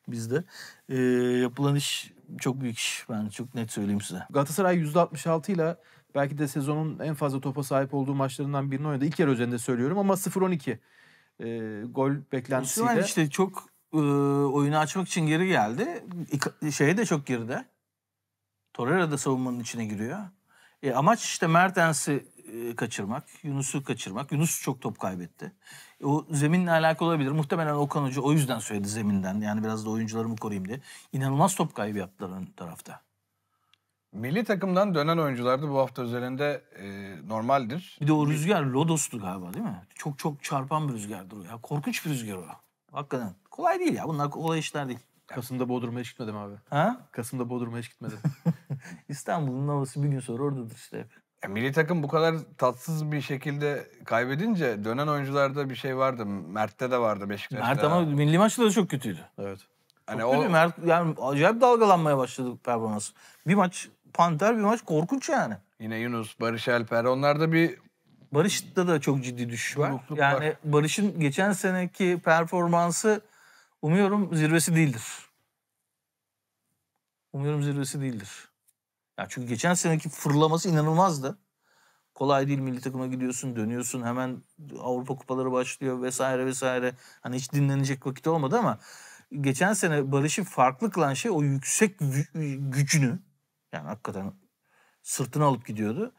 bizde. Ee, yapılan iş çok büyük iş. Ben çok net söyleyeyim size. Galatasaray %66 ile belki de sezonun en fazla topa sahip olduğu maçlarından birini oynadı. İlk yer üzerinde söylüyorum ama 0-12 e, gol beklentisiyle. Osimhen işte çok e, oyunu açmak için geri geldi. Şeye de çok girdi. Torreira da savunmanın içine giriyor. E, amaç işte Mertens'i e, kaçırmak, Yunus'u kaçırmak. Yunus çok top kaybetti. E, o zeminle alakalı olabilir. Muhtemelen Okan Hoca o yüzden söyledi zeminden. Yani biraz da oyuncularımı koruyayım diye. İnanılmaz top kaybı yaptılar tarafta. Milli takımdan dönen oyuncularda bu hafta özelinde e, normaldir. Bir de o rüzgar Lodos'tu galiba değil mi? Çok çok çarpan bir rüzgardır o ya. Korkunç bir rüzgar o. Hakikaten. Kolay değil ya. Bunlar kolay işler değil. Kasım'da Bodrum'a hiç gitmedim abi. Ha? Kasım'da Bodrum'a hiç gitmedim. İstanbul'un havası bir gün sonra oradadır işte hep. E, milli takım bu kadar tatsız bir şekilde kaybedince dönen oyuncularda bir şey vardı. Mert'te de vardı Beşiktaş'ta. Mert ama milli maçta da çok kötüydü. Evet. Hani kötü o... Mert, yani acayip dalgalanmaya başladı performansı. Bir maç panter bir maç korkunç yani. Yine Yunus, Barış Alper onlar da bir Barış'ta da çok ciddi düşüş var. Yokluk yani var. Barış'ın geçen seneki performansı umuyorum zirvesi değildir. Umuyorum zirvesi değildir. Ya çünkü geçen seneki fırlaması inanılmazdı. Kolay değil milli takıma gidiyorsun, dönüyorsun, hemen Avrupa kupaları başlıyor vesaire vesaire. Hani hiç dinlenecek vakit olmadı ama geçen sene Barış'ı farklı kılan şey o yüksek gücünü, yani hakikaten sırtını alıp gidiyordu.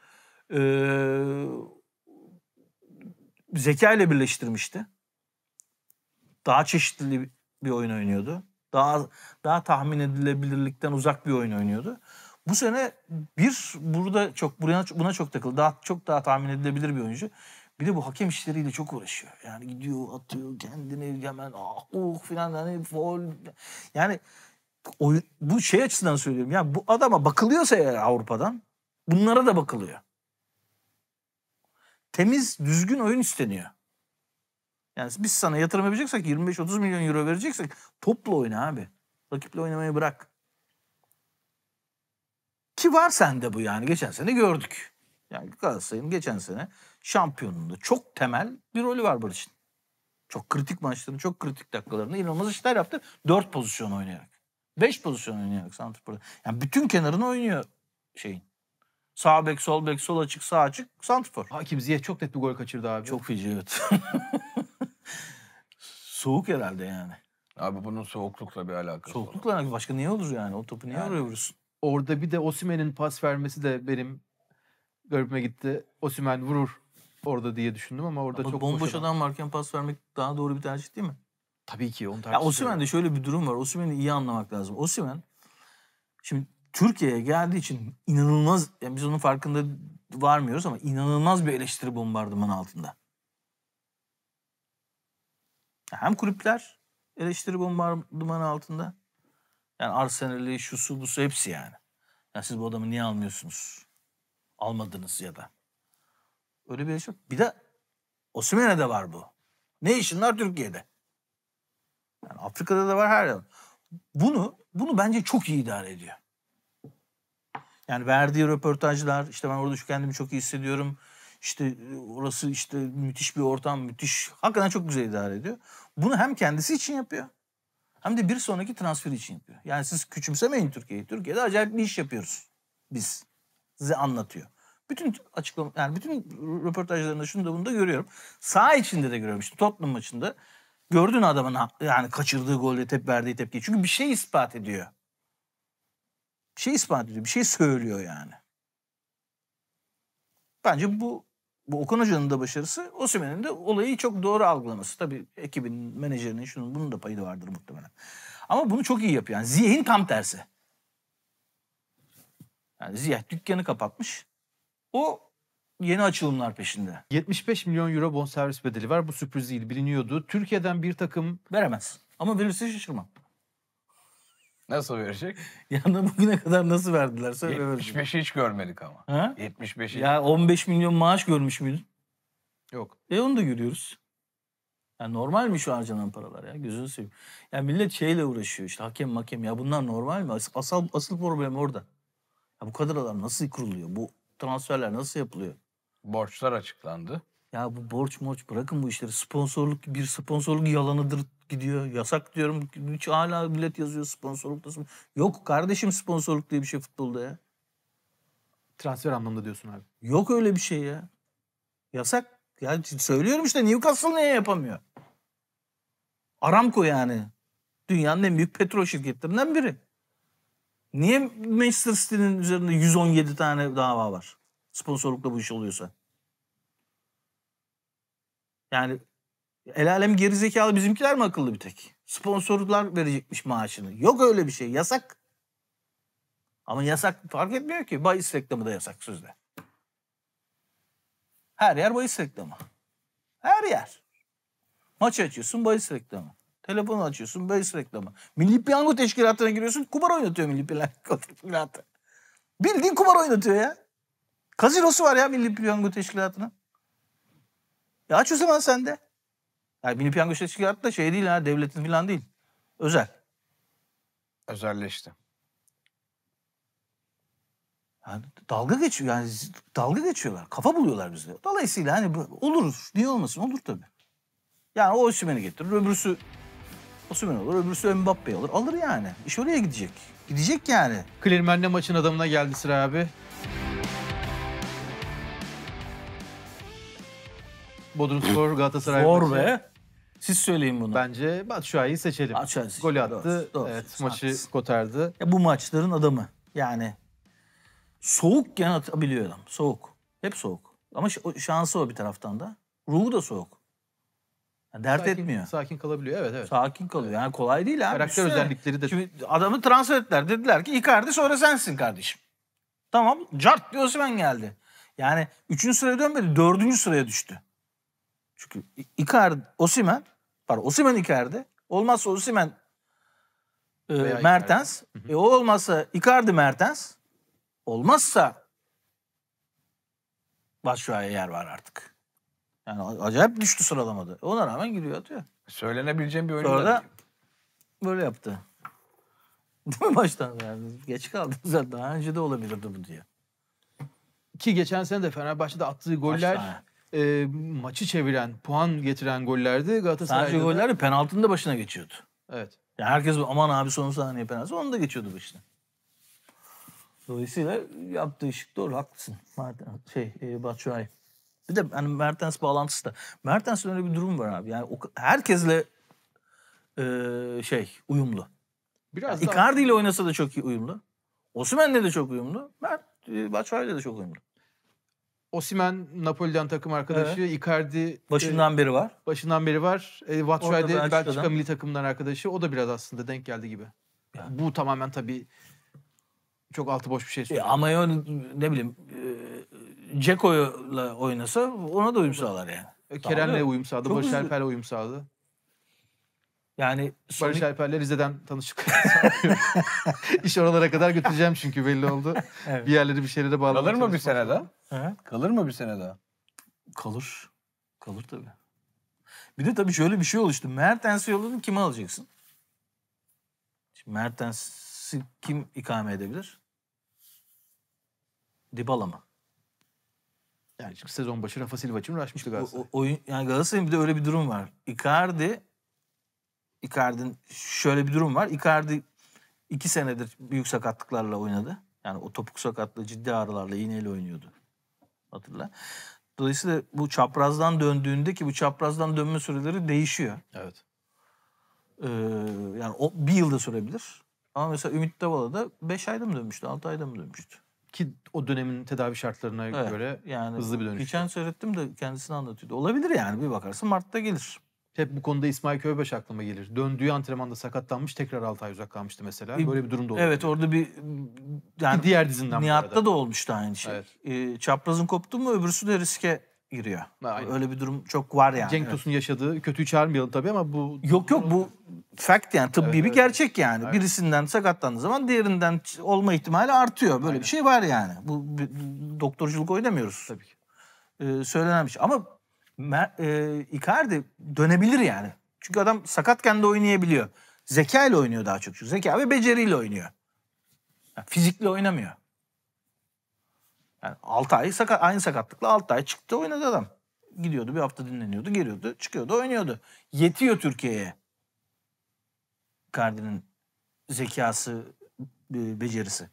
Ee, zeka ile birleştirmişti. Daha çeşitli bir oyun oynuyordu. Daha daha tahmin edilebilirlikten uzak bir oyun oynuyordu. Bu sene bir burada çok buraya buna çok takıldı. Daha çok daha tahmin edilebilir bir oyuncu. Bir de bu hakem işleriyle çok uğraşıyor. Yani gidiyor atıyor kendini hemen ah uh filan hani foul. Yani oyun, bu şey açısından söylüyorum. Ya bu adama bakılıyorsa eğer Avrupa'dan bunlara da bakılıyor. Temiz, düzgün oyun isteniyor. Yani biz sana yatırım yapacaksak 25-30 milyon euro vereceksek topla oyna abi. Rakiple oynamayı bırak. Ki var sende bu yani. Geçen sene gördük. Yani Galatasaray'ın geçen sene şampiyonluğunda çok temel bir rolü var Barış'ın. Çok kritik maçlarını, çok kritik dakikalarını inanılmaz işler yaptı. Dört pozisyon oynayarak. 5 pozisyon oynuyor santrforda. Yani bütün kenarını oynuyor şeyin. Sağ bek, sol bek, sol açık, sağ açık, santrfor. Hakim Ziyech çok net bir gol kaçırdı abi. Çok feci evet. Soğuk herhalde yani. Abi bunun soğuklukla bir alakası Soğuklukla alakası. Başka niye olur yani? O topu niye yani. oraya vurursun? Orada bir de Osimen'in pas vermesi de benim garipme gitti. Osimen vurur orada diye düşündüm ama orada ama çok bomboş adam varken pas vermek daha doğru bir tercih değil mi? Tabii ki onu tartışıyorum. Osimhen'de şöyle bir durum var. Osimhen'i iyi anlamak lazım. Osimhen şimdi Türkiye'ye geldiği için inanılmaz yani biz onun farkında varmıyoruz ama inanılmaz bir eleştiri bombardımanı altında. Hem kulüpler eleştiri bombardımanı altında. Yani Arsenal'i, şusu, busu hepsi yani. Yani siz bu adamı niye almıyorsunuz? Almadınız ya da. Öyle bir şey yok. Bir de Osimhen'e de var bu. Ne işin var Türkiye'de? Yani Afrika'da da var her yer. Bunu bunu bence çok iyi idare ediyor. Yani verdiği röportajlar işte ben orada şu kendimi çok iyi hissediyorum. İşte orası işte müthiş bir ortam, müthiş. Hakikaten çok güzel idare ediyor. Bunu hem kendisi için yapıyor hem de bir sonraki transfer için yapıyor. Yani siz küçümsemeyin Türkiye'yi. Türkiye'de acayip bir iş yapıyoruz biz. Size anlatıyor. Bütün açıklama yani bütün röportajlarında şunu da bunu da görüyorum. Sağ içinde de görüyorum. İşte Tottenham maçında Gördün adamın yani kaçırdığı golle tep verdiği tepki. Çünkü bir şey ispat ediyor. Bir şey ispat ediyor. Bir şey söylüyor yani. Bence bu, bu Okan Hoca'nın da başarısı Osimen'in de olayı çok doğru algılaması. Tabii ekibin, menajerinin şunun bunun da payı da vardır muhtemelen. Ama bunu çok iyi yapıyor. Yani Ziyeh'in tam tersi. Yani Ziyeh dükkanı kapatmış. O yeni açılımlar peşinde. 75 milyon euro bonservis bedeli var. Bu sürpriz değil biliniyordu. Türkiye'den bir takım... Veremez. Ama verirse şaşırmam. Nasıl verecek? Yani bugüne kadar nasıl verdiler? 75'i hiç görmedik ama. Ha? 75'i. Ya 15 milyon maaş görmüş müydün? Yok. E onu da görüyoruz. Yani normal mi şu harcanan paralar ya? Gözünü seveyim. yani millet şeyle uğraşıyor işte hakem makem. Ya bunlar normal mi? Asıl, asıl problem orada. Ya bu kadar adam nasıl kuruluyor? Bu transferler nasıl yapılıyor? borçlar açıklandı. Ya bu borç borç bırakın bu işleri. Sponsorluk bir sponsorluk yalanıdır gidiyor. Yasak diyorum. Hiç hala millet yazıyor sponsorluk sponsorlukta. Yok kardeşim sponsorluk diye bir şey futbolda ya. Transfer anlamında diyorsun abi. Yok öyle bir şey ya. Yasak. Ya söylüyorum işte Newcastle niye yapamıyor? Aramco yani. Dünyanın en büyük petrol şirketlerinden biri. Niye Manchester City'nin üzerinde 117 tane dava var? Sponsorlukla bu iş oluyorsa. Yani el alem gerizekalı bizimkiler mi akıllı bir tek? Sponsorlar verecekmiş maaşını. Yok öyle bir şey. Yasak. Ama yasak fark etmiyor ki. Bayis reklamı da yasak sözde. Her yer bahis reklamı. Her yer. Maç açıyorsun bahis reklamı. Telefon açıyorsun bahis reklamı. Milli Piyango Teşkilatı'na giriyorsun kumar oynatıyor Milli Piyango Teşkilatı. Bildiğin kumar oynatıyor ya. Kazinosu var ya Milli Piyango Teşkilatı'nın. Ya aç o zaman sen de. Yani Milli Piyango Teşkilatı da şey değil ha devletin falan değil. Özel. Özelleşti. Yani dalga geçiyor yani dalga geçiyorlar. Kafa buluyorlar bizde. Dolayısıyla hani oluruz, Niye olmasın? Olur tabii. Yani o Osimhen'i getirir. Öbürsü Osimhen olur. Öbürsü Mbappe olur. Alır yani. İş oraya gidecek. Gidecek yani. Klirmen'le maçın adamına geldi sıra abi. Bodrum Spor Galatasaray spor ve Siz söyleyin bunu. Bence Batshuayi'yi seçelim. Batshuayi seçelim. Golü attı. Doğru, doğru. Evet, Haklısın. maçı kotardı. Ya bu maçların adamı. Yani soğukken atabiliyor adam. Soğuk. Hep soğuk. Ama şansı o bir taraftan da. Ruhu da soğuk. Yani dert sakin, etmiyor. Sakin kalabiliyor. Evet evet. Sakin kalıyor. Yani kolay değil abi. Karakter Üstüne. özellikleri de. Şimdi adamı transfer ettiler. Dediler ki Icardi sonra sensin kardeşim. Tamam. Cart diye ben geldi. Yani üçüncü sıraya dönmedi. Dördüncü sıraya düştü. Çünkü Icardi, Osimen, pardon Osimen Icardi, olmazsa Osimen e, Veya Mertens, Icardi. e, o olmazsa Icardi Mertens, olmazsa Başşua'ya yer var artık. Yani acayip düştü sıralamada. Ona rağmen giriyor atıyor. Söylenebileceğim bir oyun. Sonra da böyle yaptı. Değil mi baştan? Yani geç kaldı zaten. Daha önce de olabilirdi bu diye. Ki geçen sene de Fenerbahçe'de attığı goller Başta, e, maçı çeviren, puan getiren gollerdi Galatasaray'da. Sadece goller de penaltının da başına geçiyordu. Evet. Yani herkes aman abi son saniye penaltı onu da geçiyordu başına. Dolayısıyla yaptığı ışık doğru haklısın. Martin, şey e, Batshuayi. Bir de hani Mertens bağlantısı da. Mertens'in öyle bir durum var abi. Yani o, herkesle e, şey uyumlu. Biraz yani daha... Icardi ile oynasa da çok iyi uyumlu. Osimhen'le de çok uyumlu. Mert e, Batshuayi'yle de çok uyumlu. Osimen Napoli'den takım arkadaşı. Evet. Icardi başından e, beri var. Başından beri var. E, Batshuayi Belçika, milli takımından arkadaşı. O da biraz aslında denk geldi gibi. Yani. Bu tamamen tabii çok altı boş bir şey e, söylüyor. E, ama yani, ne bileyim e, Ceko'yla oynasa ona da uyum sağlar yani. E, Kerem'le uyum sağladı, Barış uyum sağladı. Yani Sonic... Barış Alper'le Rize'den tanıştık. İş oralara kadar götüreceğim çünkü belli oldu. evet. Bir yerleri bir şeylere bağlı. Kalır mı bir sene daha? Hı? Kalır mı bir sene daha? Kalır. Kalır tabii. Bir de tabii şöyle bir şey oluştu. Mertens'i yolladın kime alacaksın? Şimdi Mertens'i kim ikame edebilir? Dybala mı? Yani sezon başı Rafa Silva için uğraşmıştı Galatasaray. O, oyun, yani Galatasaray'ın bir de öyle bir durum var. Icardi Icardi'nin şöyle bir durum var. Icardi iki senedir büyük sakatlıklarla oynadı. Yani o topuk sakatlığı ciddi ağrılarla iğneyle oynuyordu. Hatırla. Dolayısıyla bu çaprazdan döndüğünde ki bu çaprazdan dönme süreleri değişiyor. Evet. Ee, yani o bir yılda sürebilir. Ama mesela Ümit Davala da 5 ayda mı dönmüştü, 6 ayda mı dönmüştü? Ki o dönemin tedavi şartlarına evet, göre yani hızlı bir dönüş. Geçen seyrettim de kendisini anlatıyordu. Olabilir yani bir bakarsın Mart'ta gelir. Hep bu konuda İsmail Köybaş aklıma gelir. Döndüğü antrenmanda sakatlanmış tekrar 6 ay uzak kalmıştı mesela. Böyle bir durumda oldu. Evet orada bir yani bir diğer dizinden Nihat'ta da olmuştu aynı şey. Evet. Ee, çaprazın koptu mu öbürsü de riske giriyor. Aynen. Öyle bir durum çok var yani. Cenk Tosun'un evet. yaşadığı kötüyü çağırmayalım tabii ama bu... Yok yok bu fact yani tıbbi evet, bir gerçek yani. Evet. Birisinden sakatlandığı zaman diğerinden olma ihtimali artıyor. Böyle Aynen. bir şey var yani. Bu doktorculuk oynamıyoruz. Tabii ki. Ee, söylenen bir şey. Ama e, Icardi dönebilir yani. Çünkü adam sakatken de oynayabiliyor. Zeka ile oynuyor daha çok. Çünkü zeka ve beceriyle oynuyor. Yani fizikle oynamıyor. Yani 6 ay sakat, aynı sakatlıkla 6 ay çıktı oynadı adam. Gidiyordu bir hafta dinleniyordu, geliyordu, çıkıyordu, oynuyordu. Yetiyor Türkiye'ye. Icardi'nin zekası, becerisi.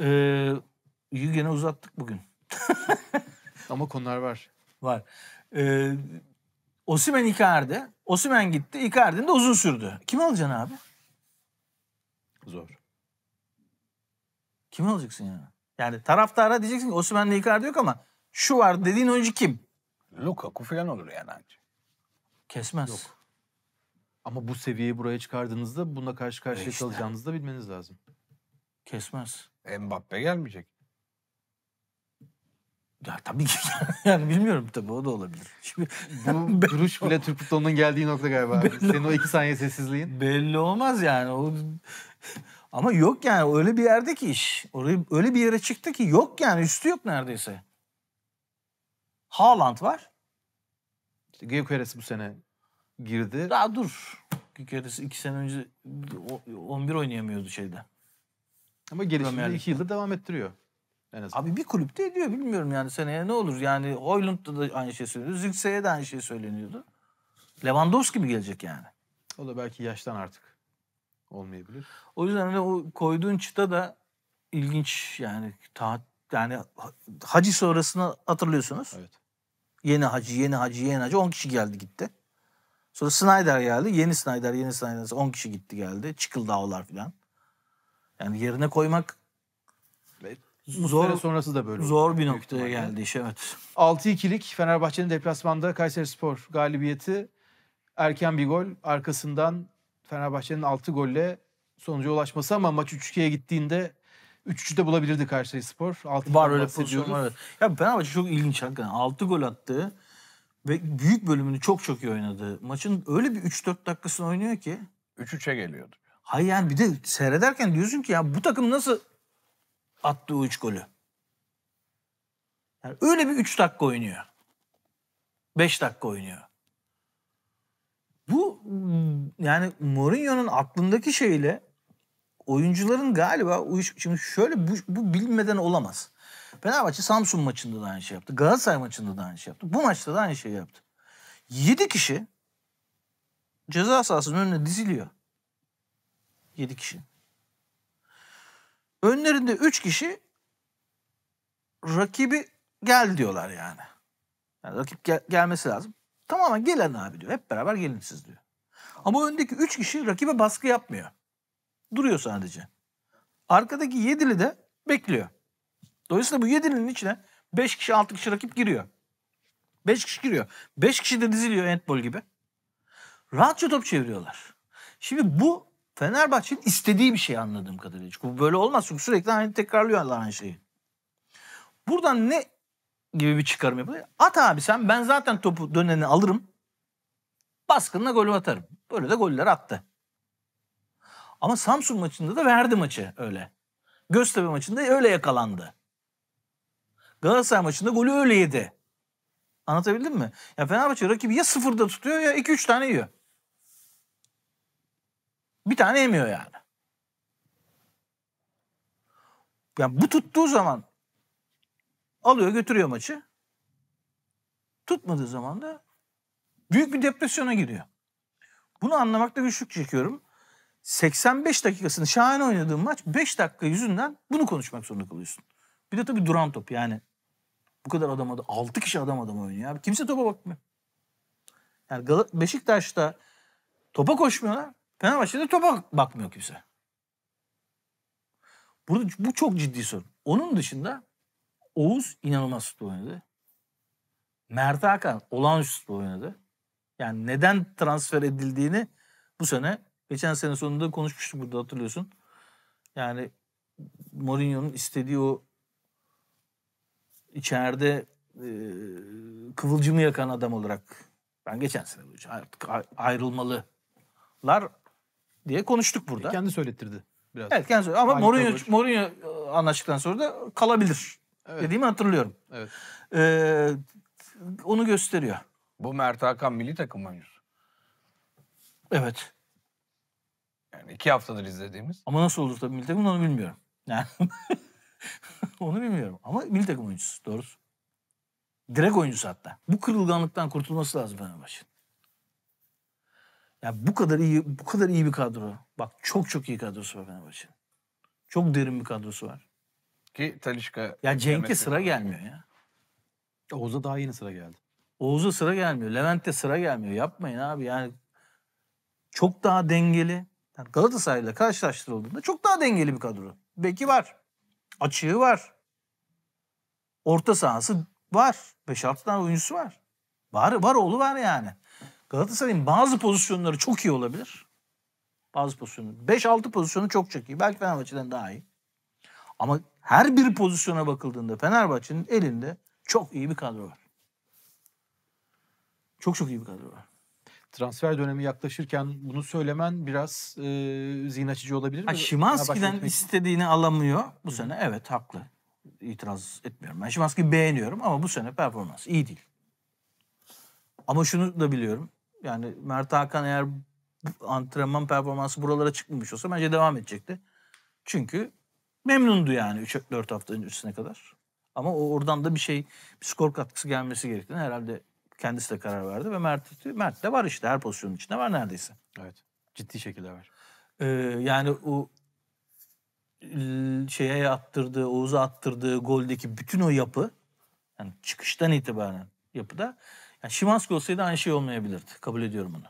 Ee, gene uzattık bugün. Ama konular var var. Ee, Osimen Icardi. Osimen gitti. Icardi'nin de uzun sürdü. Kim alacaksın abi? Zor. Kim alacaksın yani? Yani taraftara diyeceksin ki Osimen'le Icardi yok ama şu var dediğin oyuncu kim? Lukaku falan olur yani anca. Kesmez. Yok. Ama bu seviyeyi buraya çıkardığınızda buna karşı karşıya E işte. kalacağınızı da bilmeniz lazım. Kesmez. Mbappe gelmeyecek. Ya tabii ki yani bilmiyorum tabii o da olabilir. Şimdi bu duruş bile Türk futbolunun geldiği nokta galiba. Belli Senin o iki saniye sessizliğin. Belli olmaz yani. O... Ama yok yani öyle bir yerde ki iş. Orayı, öyle bir yere çıktı ki yok yani üstü yok neredeyse. Haaland var. İşte Gyökeres bu sene girdi. Daha dur. Gyökeres iki sene önce 11 oynayamıyordu şeyde. Ama gelişimini iki yıldır devam ettiriyor. En azından. Abi bir kulüpte ediyor bilmiyorum yani seneye ne olur. Yani Hoylund'da da aynı şey söyleniyordu. Zirkse'ye de aynı şey söyleniyordu. Lewandowski mi gelecek yani? O da belki yaştan artık olmayabilir. O yüzden hani o koyduğun çıta da ilginç yani ta, yani Hacı sonrasını hatırlıyorsunuz. Evet. Yeni Hacı, yeni Hacı, yeni Hacı 10 kişi geldi gitti. Sonra Snyder geldi. Yeni Snyder, yeni Snyder 10 kişi gitti geldi. Çıkıl Çıkıldağlar falan. Yani yerine koymak Zor, sonrası da böyle. Zor bir noktaya geldi iş evet. 6-2'lik Fenerbahçe'nin deplasmanda Kayseri Spor galibiyeti. Erken bir gol arkasından Fenerbahçe'nin 6 golle sonuca ulaşması ama maç 3-2'ye gittiğinde 3-3'ü de bulabilirdi Kayseri Spor. Var öyle pozisyonlar. Evet. Ya Fenerbahçe çok ilginç hakikaten. 6 gol attı ve büyük bölümünü çok çok iyi oynadı. Maçın öyle bir 3-4 dakikasını oynuyor ki. 3-3'e geliyordu. Hayır yani bir de seyrederken diyorsun ki ya bu takım nasıl attığı üç golü. Yani öyle bir üç dakika oynuyor. beş dakika oynuyor. Bu yani Mourinho'nun aklındaki şeyle oyuncuların galiba uyuş... Şimdi şöyle bu, bu bilmeden olamaz. Fenerbahçe Samsun maçında da aynı şey yaptı. Galatasaray maçında da aynı şey yaptı. Bu maçta da aynı şey yaptı. Yedi kişi ceza sahasının önüne diziliyor. Yedi kişi. Önlerinde üç kişi rakibi gel diyorlar yani. yani rakip gel, gelmesi lazım. Tamamen gelen abi diyor. Hep beraber gelin siz diyor. Ama öndeki üç kişi rakibe baskı yapmıyor. Duruyor sadece. Arkadaki yedili de bekliyor. Dolayısıyla bu yedilinin içine beş kişi altı kişi rakip giriyor. Beş kişi giriyor. Beş kişi de diziliyor handball gibi. Rahatça top çeviriyorlar. Şimdi bu Fenerbahçe'nin istediği bir şey anladığım kadarıyla. Çünkü bu böyle olmaz çünkü sürekli aynı tekrarlıyorlar aynı şeyi. Buradan ne gibi bir çıkarım yapıyor? At abi sen ben zaten topu döneni alırım. Baskınla golü atarım. Böyle de goller attı. Ama Samsun maçında da verdi maçı öyle. Göztepe maçında öyle yakalandı. Galatasaray maçında golü öyle yedi. Anlatabildim mi? Ya Fenerbahçe rakibi ya sıfırda tutuyor ya 2-3 tane yiyor. Bir tane yemiyor yani. Yani bu tuttuğu zaman alıyor götürüyor maçı. Tutmadığı zaman da büyük bir depresyona giriyor. Bunu anlamakta güçlük çekiyorum. 85 dakikasını şahane oynadığım maç 5 dakika yüzünden bunu konuşmak zorunda kalıyorsun. Bir de tabii duran top yani. Bu kadar adam adam 6 kişi adam adam oynuyor Kimse topa bakmıyor. Yani Beşiktaş'ta topa koşmuyorlar. Fenerbahçe'de topa bakmıyor kimse. Burada bu çok ciddi sorun. Onun dışında Oğuz inanılmaz futbol oynadı. Mert Hakan olağanüstü futbol oynadı. Yani neden transfer edildiğini bu sene geçen sene sonunda konuşmuştuk burada hatırlıyorsun. Yani Mourinho'nun istediği o içeride e, kıvılcımı yakan adam olarak ben geçen sene boyunca artık ayrılmalılar diye konuştuk burada. E kendi söylettirdi biraz. Evet kendi söyledi. Ama Aynı Mourinho, olur. Mourinho e, anlaştıktan sonra da kalabilir evet. dediğimi hatırlıyorum. Evet. Ee, onu gösteriyor. Bu Mert Hakan milli takım oyuncusu. Evet. Yani iki haftadır izlediğimiz. Ama nasıl olur tabii milli takım onu bilmiyorum. onu bilmiyorum. Ama milli takım oyuncusu doğrusu. Direkt oyuncusu hatta. Bu kırılganlıktan kurtulması lazım Fenerbahçe'nin. Ya bu kadar iyi bu kadar iyi bir kadro. Bak çok çok iyi kadrosu var Fenerbahçe'nin. Çok derin bir kadrosu var. Ki Talişka Ya Cenk'e sıra gelmiyor ya. Oğuz'a daha yeni sıra geldi. Oğuz'a sıra gelmiyor. Levent'e sıra gelmiyor. Yapmayın abi yani çok daha dengeli. Yani Galatasaray'la karşılaştırıldığında çok daha dengeli bir kadro. Beki var. Açığı var. Orta sahası var. 5-6 tane oyuncusu var. Var, var oğlu var yani. Galatasaray'ın bazı pozisyonları çok iyi olabilir. Bazı pozisyonu. 5-6 pozisyonu çok çok iyi. Belki Fenerbahçe'den daha iyi. Ama her bir pozisyona bakıldığında Fenerbahçe'nin elinde çok iyi bir kadro var. Çok çok iyi bir kadro var. Transfer dönemi yaklaşırken bunu söylemen biraz e, zihin açıcı olabilir mi? Şimanski'den istediğini alamıyor bu sene. Evet haklı. İtiraz etmiyorum. Ben Şimanski'yi beğeniyorum ama bu sene performans iyi değil. Ama şunu da biliyorum. Yani Mert Hakan eğer antrenman performansı buralara çıkmamış olsa bence devam edecekti. Çünkü memnundu yani 3-4 haftanın üstüne kadar. Ama oradan da bir şey, bir skor katkısı gelmesi gerektiğini herhalde kendisi de karar verdi. Ve Mert, Mert de var işte her pozisyonun içinde var neredeyse. Evet. Ciddi şekilde var. Ee, yani o şeye attırdığı, Oğuz'a attırdığı goldeki bütün o yapı yani çıkıştan itibaren yapıda yani Şimanski olsaydı aynı şey olmayabilirdi. Kabul ediyorum bunu.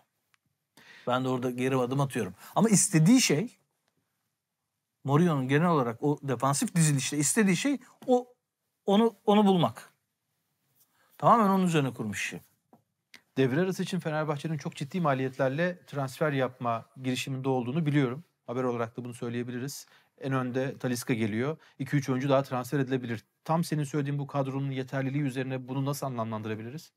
Ben de orada geri adım atıyorum. Ama istediği şey Mourinho'nun genel olarak o defansif dizilişte istediği şey o onu onu bulmak. Tamamen onun üzerine kurmuş şey. Devre arası için Fenerbahçe'nin çok ciddi maliyetlerle transfer yapma girişiminde olduğunu biliyorum. Haber olarak da bunu söyleyebiliriz. En önde Taliska geliyor. 2-3 oyuncu daha transfer edilebilir. Tam senin söylediğin bu kadronun yeterliliği üzerine bunu nasıl anlamlandırabiliriz?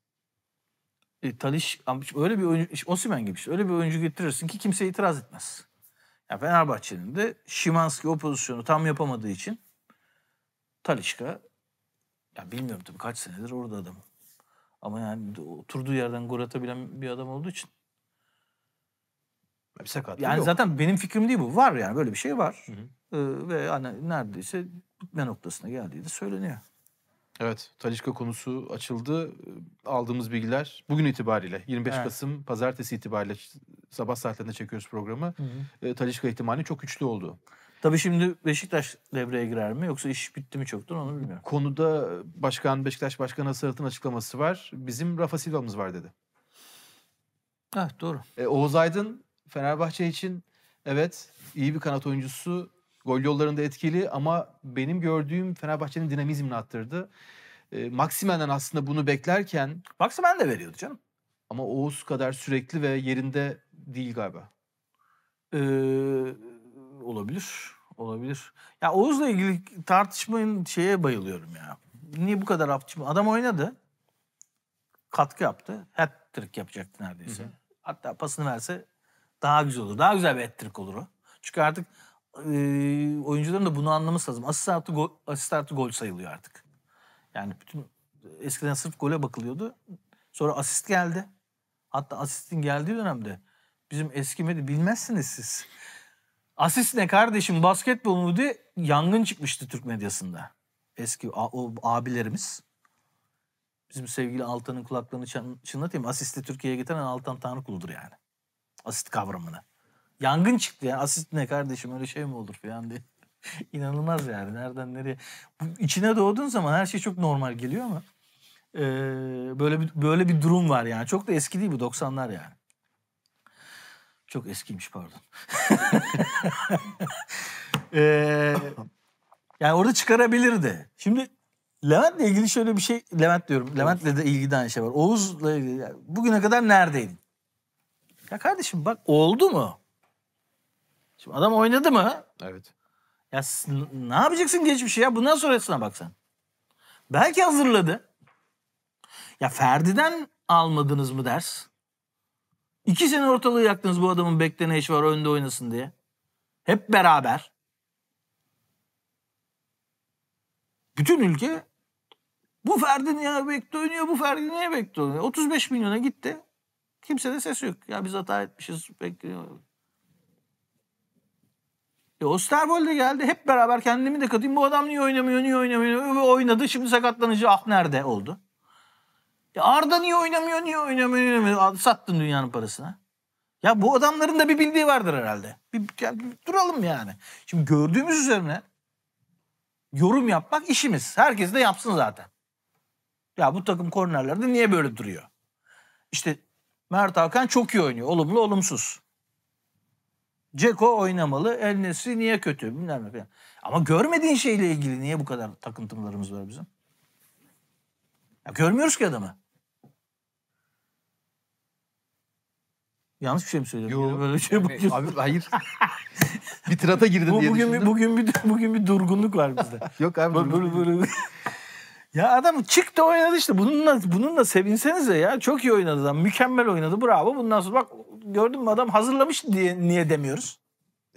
e, Taliş öyle bir oyuncu Osimhen gibi işte öyle bir oyuncu getirirsin ki kimse itiraz etmez. Yani Fenerbahçe'nin de Şimanski o pozisyonu tam yapamadığı için Talişka ya bilmiyorum tabii kaç senedir orada adam. Ama yani oturduğu yerden gol atabilen bir adam olduğu için. Bir sakat. Yani yok. zaten benim fikrim değil bu. Var yani böyle bir şey var. Hı hı. Ee, ve hani neredeyse bitme noktasına geldiği de söyleniyor. Evet, Talişka konusu açıldı. Aldığımız bilgiler bugün itibariyle 25 evet. Kasım pazartesi itibariyle sabah saatlerinde çekiyoruz programı. Hı hı. E, Talişka ihtimali çok güçlü oldu. Tabii şimdi Beşiktaş devreye girer mi yoksa iş bitti mi çoktan onu bilmiyorum. Konuda başkan Beşiktaş Başkanı Sarıt'ın açıklaması var. Bizim Rafa Silva'mız var dedi. Evet doğru. E, Oğuz Aydın Fenerbahçe için evet iyi bir kanat oyuncusu Gol yollarında etkili ama benim gördüğüm Fenerbahçe'nin dinamizmini attırdı. E, ee, Maksimen'den aslında bunu beklerken... Maksimen de veriyordu canım. Ama Oğuz kadar sürekli ve yerinde değil galiba. Ee, olabilir. Olabilir. Ya Oğuz'la ilgili tartışmayın şeye bayılıyorum ya. Niye bu kadar hafta? Adam oynadı. Katkı yaptı. Hat-trick yapacaktı neredeyse. Hı hı. Hatta pasını verse daha güzel olur. Daha güzel bir hat-trick olur o. Çünkü artık e, oyuncuların da bunu anlaması lazım. Asist artı, gol, asist artı gol sayılıyor artık. Yani bütün eskiden sırf gole bakılıyordu. Sonra asist geldi. Hatta asistin geldiği dönemde bizim eski medya bilmezsiniz siz. Asist ne kardeşim basketbol mu diye yangın çıkmıştı Türk medyasında. Eski o abilerimiz. Bizim sevgili Altan'ın kulaklarını çınlatayım. Asisti Türkiye'ye getiren Altan Tanrıkulu'dur yani. Asist kavramını. Yangın çıktı yani asist ne kardeşim öyle şey mi olur falan diye. İnanılmaz yani nereden nereye. Bu, içine doğduğun zaman her şey çok normal geliyor ama e, böyle bir böyle bir durum var yani. Çok da eski değil bu 90'lar yani. Çok eskiymiş pardon. ee, yani orada çıkarabilirdi. Şimdi Levent'le ilgili şöyle bir şey, Levent diyorum, Levent'le de ilgili de aynı şey var. Oğuz'la ilgili, yani bugüne kadar neredeydin? Ya kardeşim bak oldu mu? Şimdi adam oynadı mı? Evet. Ya ne yapacaksın geçmişi ya? Bundan sonrasına baksan. Belki hazırladı. Ya Ferdi'den almadınız mı ders? İki sene ortalığı yaktınız bu adamın beklenen eş var önde oynasın diye. Hep beraber. Bütün ülke bu Ferdi niye bekle oynuyor, bu Ferdi niye bekle oynuyor? 35 milyona gitti. Kimse de ses yok. Ya biz hata etmişiz. Bekliyor. E Osterwold geldi. Hep beraber kendimi de katayım. Bu adam niye oynamıyor, niye oynamıyor? Ve oynadı. Şimdi sakatlanıcı ah nerede oldu. Ya Arda niye oynamıyor, niye oynamıyor, niye oynamıyor? Sattın dünyanın parasını. Ya bu adamların da bir bildiği vardır herhalde. Bir, yani bir duralım yani. Şimdi gördüğümüz üzerine yorum yapmak işimiz. Herkes de yapsın zaten. Ya bu takım kornerlerde niye böyle duruyor? İşte Mert Hakan çok iyi oynuyor. Olumlu olumsuz. Ceko oynamalı. El Nesri niye kötü bilmem ne falan. Ama görmediğin şeyle ilgili niye bu kadar takıntılarımız var bizim? Ya görmüyoruz ki adamı. Yanlış bir şey mi söyledim? Yok. Böyle şey abi, abi hayır. bir tirata girdin bu, diye bugün, düşündüm. Bugün bir, bugün bir durgunluk var bizde. Yok abi. Böyle, böyle, böyle. Ya adam çıktı oynadı işte. Bununla bununla sevinsenize ya. Çok iyi oynadı adam. Mükemmel oynadı. Bravo. Bundan sonra bak gördün mü adam hazırlamış diye niye demiyoruz?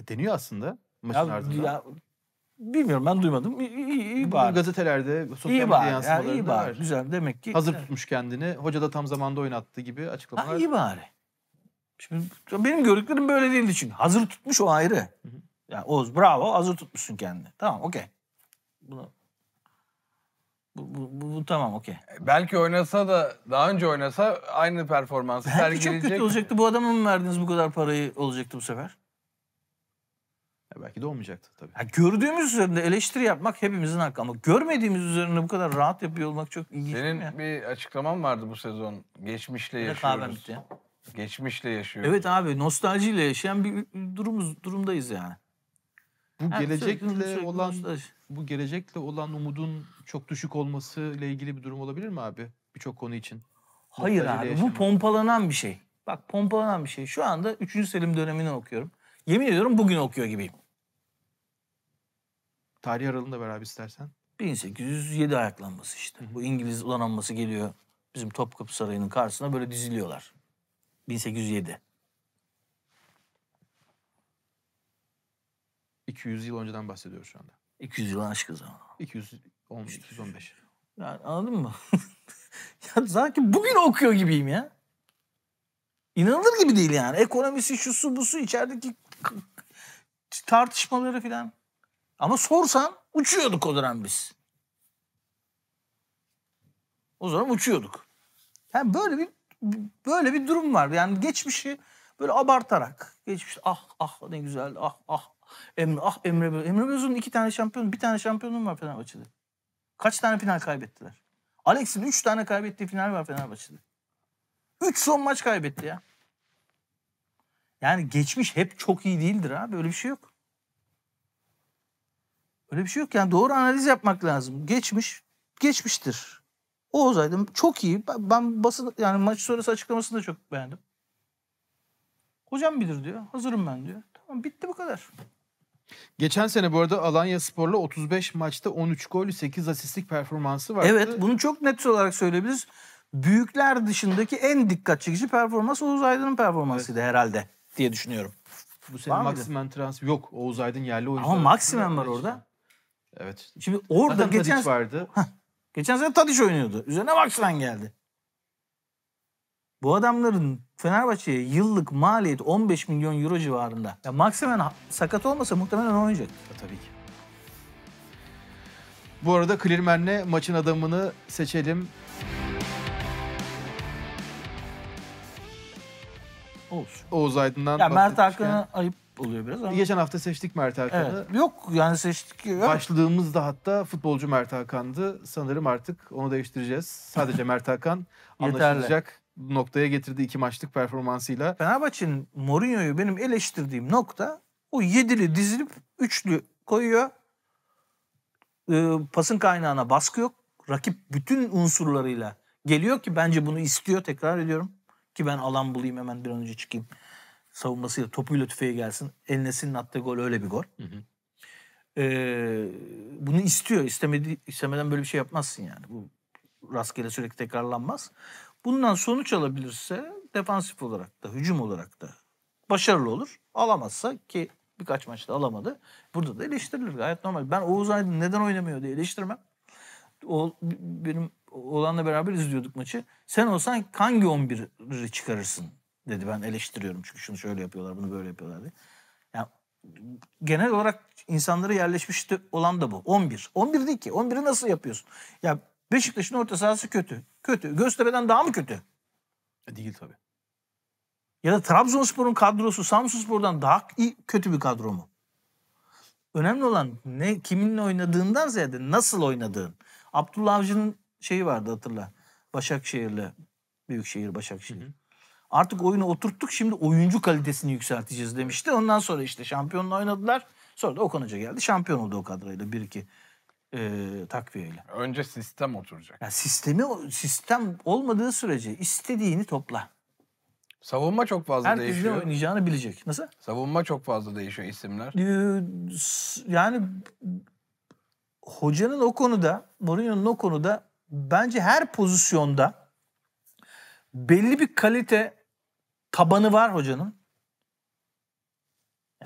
E, deniyor aslında maçın ya, ardından. Ya, bilmiyorum ben duymadım. İyi, iyi, iyi bari. Gazetelerde, sosyal iyi medya yansımalarında yani iyi bari. Var. Güzel demek ki. Hazır evet. tutmuş kendini. Hoca da tam zamanda oynattı gibi açıklamalar. Ha, iyi bari. Şimdi benim gördüklerim böyle değildi çünkü. Hazır tutmuş o ayrı. Hı hı. Yani Oğuz bravo hazır tutmuşsun kendini. Tamam okey. Bunu bu, bu, bu, tamam okey. E, belki oynasa da daha önce oynasa aynı performansı Belki sergileyecek. çok kötü olacaktı. Bu adama mı verdiniz bu kadar parayı olacaktı bu sefer? belki de olmayacaktı tabii. Ya gördüğümüz üzerinde eleştiri yapmak hepimizin hakkı ama görmediğimiz üzerine bu kadar rahat yapıyor olmak çok ilginç. Senin ya. bir açıklaman vardı bu sezon. Geçmişle evet, yaşıyoruz. ya. Geçmişle yaşıyoruz. Evet abi nostaljiyle yaşayan bir durumuz durumdayız yani. Bu yani gelecekle sürekli, sürekli olan nostalji bu gelecekle olan umudun çok düşük olması ile ilgili bir durum olabilir mi abi? Birçok konu için. Hayır Mutlaka abi bu pompalanan bir şey. Bak pompalanan bir şey. Şu anda 3. Selim dönemini okuyorum. Yemin ediyorum bugün okuyor gibiyim. Tarih aralığında beraber istersen. 1807 ayaklanması işte. Bu İngiliz donanması geliyor bizim Topkapı Sarayı'nın karşısına böyle diziliyorlar. 1807. 200 yıl önceden bahsediyor şu anda. 200 yıl aşkı zaman. 200 olmuş, 215. Yani anladın mı? ya sanki bugün okuyor gibiyim ya. İnanılır gibi değil yani. Ekonomisi, şu su bu su içerideki tartışmaları filan. Ama sorsan uçuyorduk o dönem biz. O zaman uçuyorduk. Yani böyle bir böyle bir durum var. Yani geçmişi böyle abartarak geçmiş ah ah ne güzel ah ah Emre, ah Emre Böz. Emre Böz'ün iki tane şampiyon, bir tane şampiyonluğu var Fenerbahçe'de. Kaç tane final kaybettiler? Alex'in üç tane kaybettiği final var Fenerbahçe'de. Üç son maç kaybetti ya. Yani geçmiş hep çok iyi değildir abi. Öyle bir şey yok. Öyle bir şey yok. Yani doğru analiz yapmak lazım. Geçmiş, geçmiştir. O Aydın çok iyi. Ben basın yani maç sonrası açıklamasını da çok beğendim. Hocam bilir diyor. Hazırım ben diyor. Tamam bitti bu kadar. Geçen sene bu arada Alanya Spor'la 35 maçta 13 gol 8 asistlik performansı vardı. Evet bunu çok net olarak söyleyebiliriz. Büyükler dışındaki en dikkat çekici performans Oğuz Aydın'ın performansıydı evet. herhalde diye düşünüyorum. Bu sene Maximen transfer yok. Oğuz Aydın yerli oyuncu. Ama Maximen var orada. Evet. Şimdi orada Zaten geçen vardı. Heh, geçen sene Tadiç oynuyordu. Üzerine Maximen geldi. Bu adamların Fenerbahçe'ye yıllık maliyet 15 milyon euro civarında. Ya Maximen sakat olmasa muhtemelen oynayacak. Tabii ki. Bu arada Klirmen'le maçın adamını seçelim. Oğuz. Oğuz Aydın'dan Ya Mert Hakan'a ayıp oluyor biraz ama. Geçen hafta seçtik Mert Hakan'ı. Evet. Yok yani seçtik. Yok. Başladığımızda hatta futbolcu Mert Hakan'dı. Sanırım artık onu değiştireceğiz. Sadece Mert Hakan anlaşılacak noktaya getirdiği iki maçlık performansıyla. Fenerbahçe'nin Mourinho'yu benim eleştirdiğim nokta o yedili dizilip üçlü koyuyor. E, pasın kaynağına baskı yok. Rakip bütün unsurlarıyla geliyor ki bence bunu istiyor tekrar ediyorum. Ki ben alan bulayım hemen bir an önce çıkayım. Savunmasıyla topuyla tüfeğe gelsin. Elnesinin attığı gol öyle bir gol. Hı hı. Ee, bunu istiyor. İstemedi, istemeden böyle bir şey yapmazsın yani. Bu rastgele sürekli tekrarlanmaz bundan sonuç alabilirse defansif olarak da hücum olarak da başarılı olur. Alamazsa ki birkaç maçta alamadı. Burada da eleştirilir gayet normal. Ben Oğuz Aydın neden oynamıyor diye eleştirmem. O, benim oğlanla beraber izliyorduk maçı. Sen olsan hangi 11'i çıkarırsın dedi ben eleştiriyorum. Çünkü şunu şöyle yapıyorlar bunu böyle yapıyorlar diye. Yani genel olarak insanları yerleşmiş olan da bu. 11. 11 değil ki. 11'i nasıl yapıyorsun? Ya Beşiktaş'ın orta sahası kötü. Kötü. Göztepe'den daha mı kötü? E, değil tabii. Ya da Trabzonspor'un kadrosu Samsunspor'dan daha iyi, kötü bir kadro mu? Önemli olan ne kiminle oynadığından ziyade nasıl oynadığın. Abdullah Avcı'nın şeyi vardı hatırla. Başakşehir'le Büyükşehir Başakşehir. Hı hı. Artık oyunu oturttuk şimdi oyuncu kalitesini yükselteceğiz demişti. Ondan sonra işte şampiyonla oynadılar. Sonra da Okan Hoca geldi. Şampiyon oldu o kadroyla 1-2 e, takviyeyle. Önce sistem oturacak. Yani sistemi sistem olmadığı sürece istediğini topla. Savunma çok fazla Herkesin değişiyor. Herkesin oynayacağını bilecek. Nasıl? Savunma çok fazla değişiyor isimler. yani hocanın o konuda, Mourinho'nun o konuda bence her pozisyonda belli bir kalite tabanı var hocanın.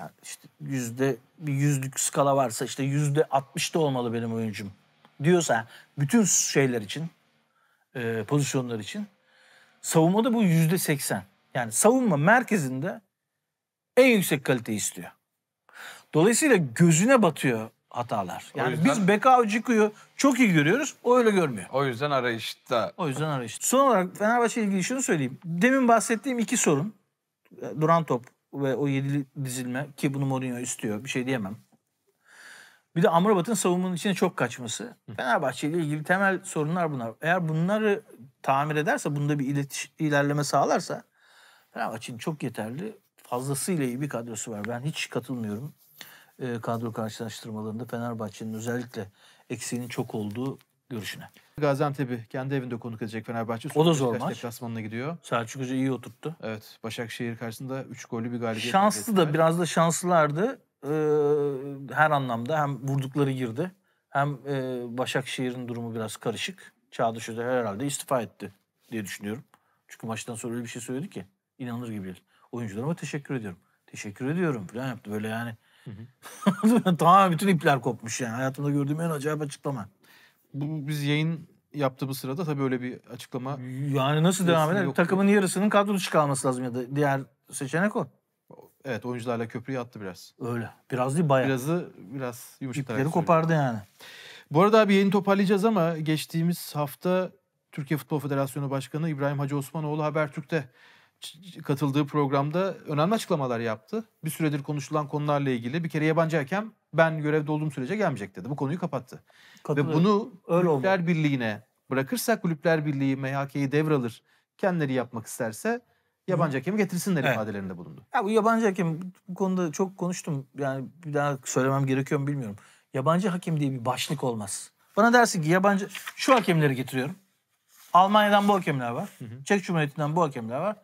Yani işte yüzde bir yüzlük skala varsa işte yüzde 60'ta olmalı benim oyuncum diyorsa bütün şeyler için e, pozisyonlar için savunmada bu yüzde 80. Yani savunma merkezinde en yüksek kalite istiyor. Dolayısıyla gözüne batıyor hatalar. Yani yüzden, biz Beka Ciku'yu çok iyi görüyoruz. O öyle görmüyor. O yüzden arayışta. O yüzden arayışta. Son olarak Fenerbahçe ilgili şunu söyleyeyim. Demin bahsettiğim iki sorun. E, duran top ve o yedili dizilme ki bunu Mourinho istiyor bir şey diyemem. Bir de Amrabat'ın savunmanın içine çok kaçması. Fenerbahçe ile ilgili temel sorunlar bunlar. Eğer bunları tamir ederse, bunda bir iletiş, ilerleme sağlarsa Fenerbahçe'nin çok yeterli, fazlasıyla iyi bir kadrosu var. Ben hiç katılmıyorum. E, kadro karşılaştırmalarında Fenerbahçe'nin özellikle eksiğinin çok olduğu görüşüne. Gaziantep'i kendi evinde konuk edecek Fenerbahçe. O da zor maç. gidiyor. Selçuk Hoca iyi oturttu. Evet. Başakşehir karşısında 3 golü bir galibiyet. Şanslı da biraz da şanslılardı. Ee, her anlamda hem vurdukları girdi hem e, Başakşehir'in durumu biraz karışık. Çağdaş Hoca herhalde istifa etti diye düşünüyorum. Çünkü maçtan sonra öyle bir şey söyledi ki inanılır gibi değil. Oyuncularıma teşekkür ediyorum. Teşekkür ediyorum falan yaptı böyle yani. Hı hı. tamam bütün ipler kopmuş yani. Hayatımda gördüğüm en acayip açıklama bu biz yayın yaptığımız sırada tabii öyle bir açıklama... Yani nasıl devam eder? Yoktu. Takımın yarısının kadrosu kalması lazım ya da diğer seçenek o. Evet oyuncularla köprüyü attı biraz. Öyle. Biraz değil bayağı. Birazı biraz yumuşatarak. İpleri kopardı yani. Bu arada bir yeni toparlayacağız ama geçtiğimiz hafta Türkiye Futbol Federasyonu Başkanı İbrahim Hacı Osmanoğlu Habertürk'te katıldığı programda önemli açıklamalar yaptı. Bir süredir konuşulan konularla ilgili. Bir kere yabancı hakem ben görevde olduğum sürece gelmeyecek dedi. Bu konuyu kapattı. Ve bunu öyle Kulüpler oldu. Birliği'ne bırakırsak Kulüpler Birliği MHK'yi devralır. Kendileri yapmak isterse yabancı hakemi getirsinler evet. ifadelerinde bulundu. Ya bu yabancı hakem bu konuda çok konuştum. Yani bir daha söylemem gerekiyor mu bilmiyorum. Yabancı hakem diye bir başlık olmaz. Bana dersin ki yabancı şu hakemleri getiriyorum. Almanya'dan bu hakemler var. Hı hı. Çek Cumhuriyeti'nden bu hakemler var.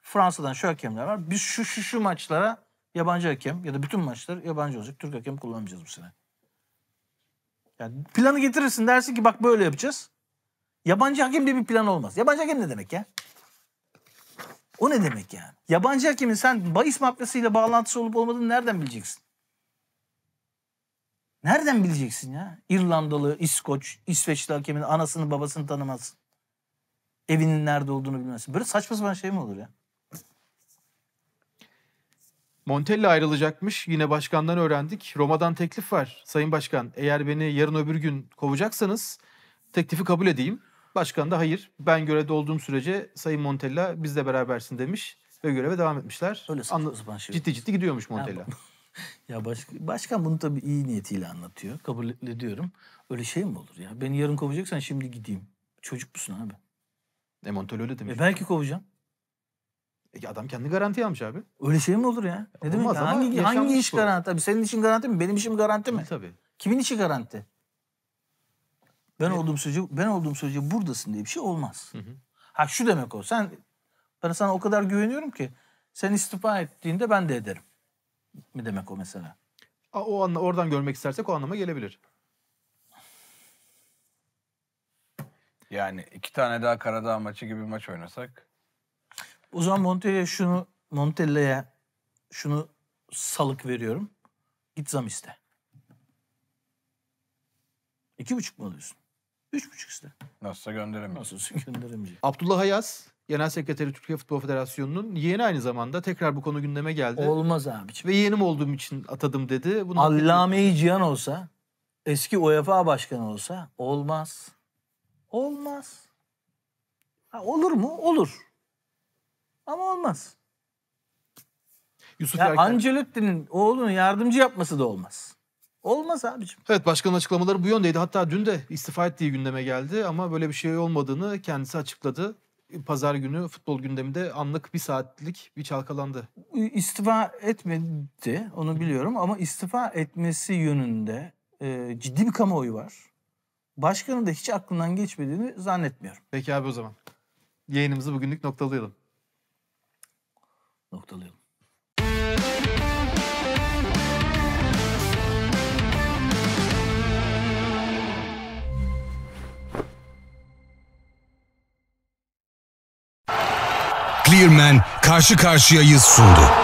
Fransa'dan şu hakemler var. Biz şu şu şu maçlara yabancı hakem ya da bütün maçlar yabancı olacak. Türk hakem kullanmayacağız bu sene. Yani planı getirirsin dersin ki bak böyle yapacağız. Yabancı hakem diye bir plan olmaz. Yabancı hakem ne demek ya? O ne demek yani? Yabancı hakemin sen bahis mafyasıyla bağlantısı olup olmadığını nereden bileceksin? Nereden bileceksin ya? İrlandalı, İskoç, İsveçli hakemin anasını babasını tanımazsın. Evinin nerede olduğunu bilmezsin. Böyle saçma sapan şey mi olur ya? Montella ayrılacakmış. Yine başkandan öğrendik. Roma'dan teklif var. Sayın Başkan eğer beni yarın öbür gün kovacaksanız teklifi kabul edeyim. Başkan da hayır ben görevde olduğum sürece Sayın Montella bizle berabersin demiş ve göreve devam etmişler. Öyle Anla- sapan şey. Ciddi ciddi gidiyormuş Montella. ya baş- başkan bunu tabii iyi niyetiyle anlatıyor. Kabul ediyorum. Öyle şey mi olur ya? Beni yarın kovacaksan şimdi gideyim. Çocuk musun abi? E Montella öyle demiş. E belki kovacağım. E adam kendi garanti almış abi. Öyle şey mi olur ya? Ne Olmaz demek? Hangi, hangi iş bu. garanti? Tabii senin için garanti mi? Benim işim garanti mi? Tabii. Kimin işi garanti? Ben olduğum sürece ben olduğum sürece buradasın diye bir şey olmaz. Ha şu demek o. Sen ben sana o kadar güveniyorum ki sen istifa ettiğinde ben de ederim. Mi demek o mesela? A- O anla, oradan görmek istersek o anlama gelebilir. Yani iki tane daha Karadağ maçı gibi maç oynasak o zaman Montella'ya şunu Montella'ya şunu salık veriyorum. Git zam iste. İki buçuk mu alıyorsun? Üç buçuk iste. Nasılsa gönderemeyecek. Nasılsa gönderemeyecek. Abdullah Hayas, Genel Sekreteri Türkiye Futbol Federasyonu'nun yeğeni aynı zamanda tekrar bu konu gündeme geldi. Olmaz abiciğim. Ve yeğenim olduğum için atadım dedi. Bunu Allame-i Cihan olsa, eski UEFA başkanı olsa olmaz. Olmaz. Ha, olur mu? Olur. Ama olmaz. Yusuf ya Erken. Ancelotti'nin oğlunu yardımcı yapması da olmaz. Olmaz abicim. Evet başkanın açıklamaları bu yöndeydi. Hatta dün de istifa ettiği gündeme geldi ama böyle bir şey olmadığını kendisi açıkladı. Pazar günü futbol gündeminde anlık bir saatlik bir çalkalandı. İstifa etmedi onu biliyorum ama istifa etmesi yönünde e, ciddi bir kamuoyu var. Başkanın da hiç aklından geçmediğini zannetmiyorum. Peki abi o zaman. Yayınımızı bugünlük noktalayalım noktalayalım. Clearman karşı karşıyayı sundu.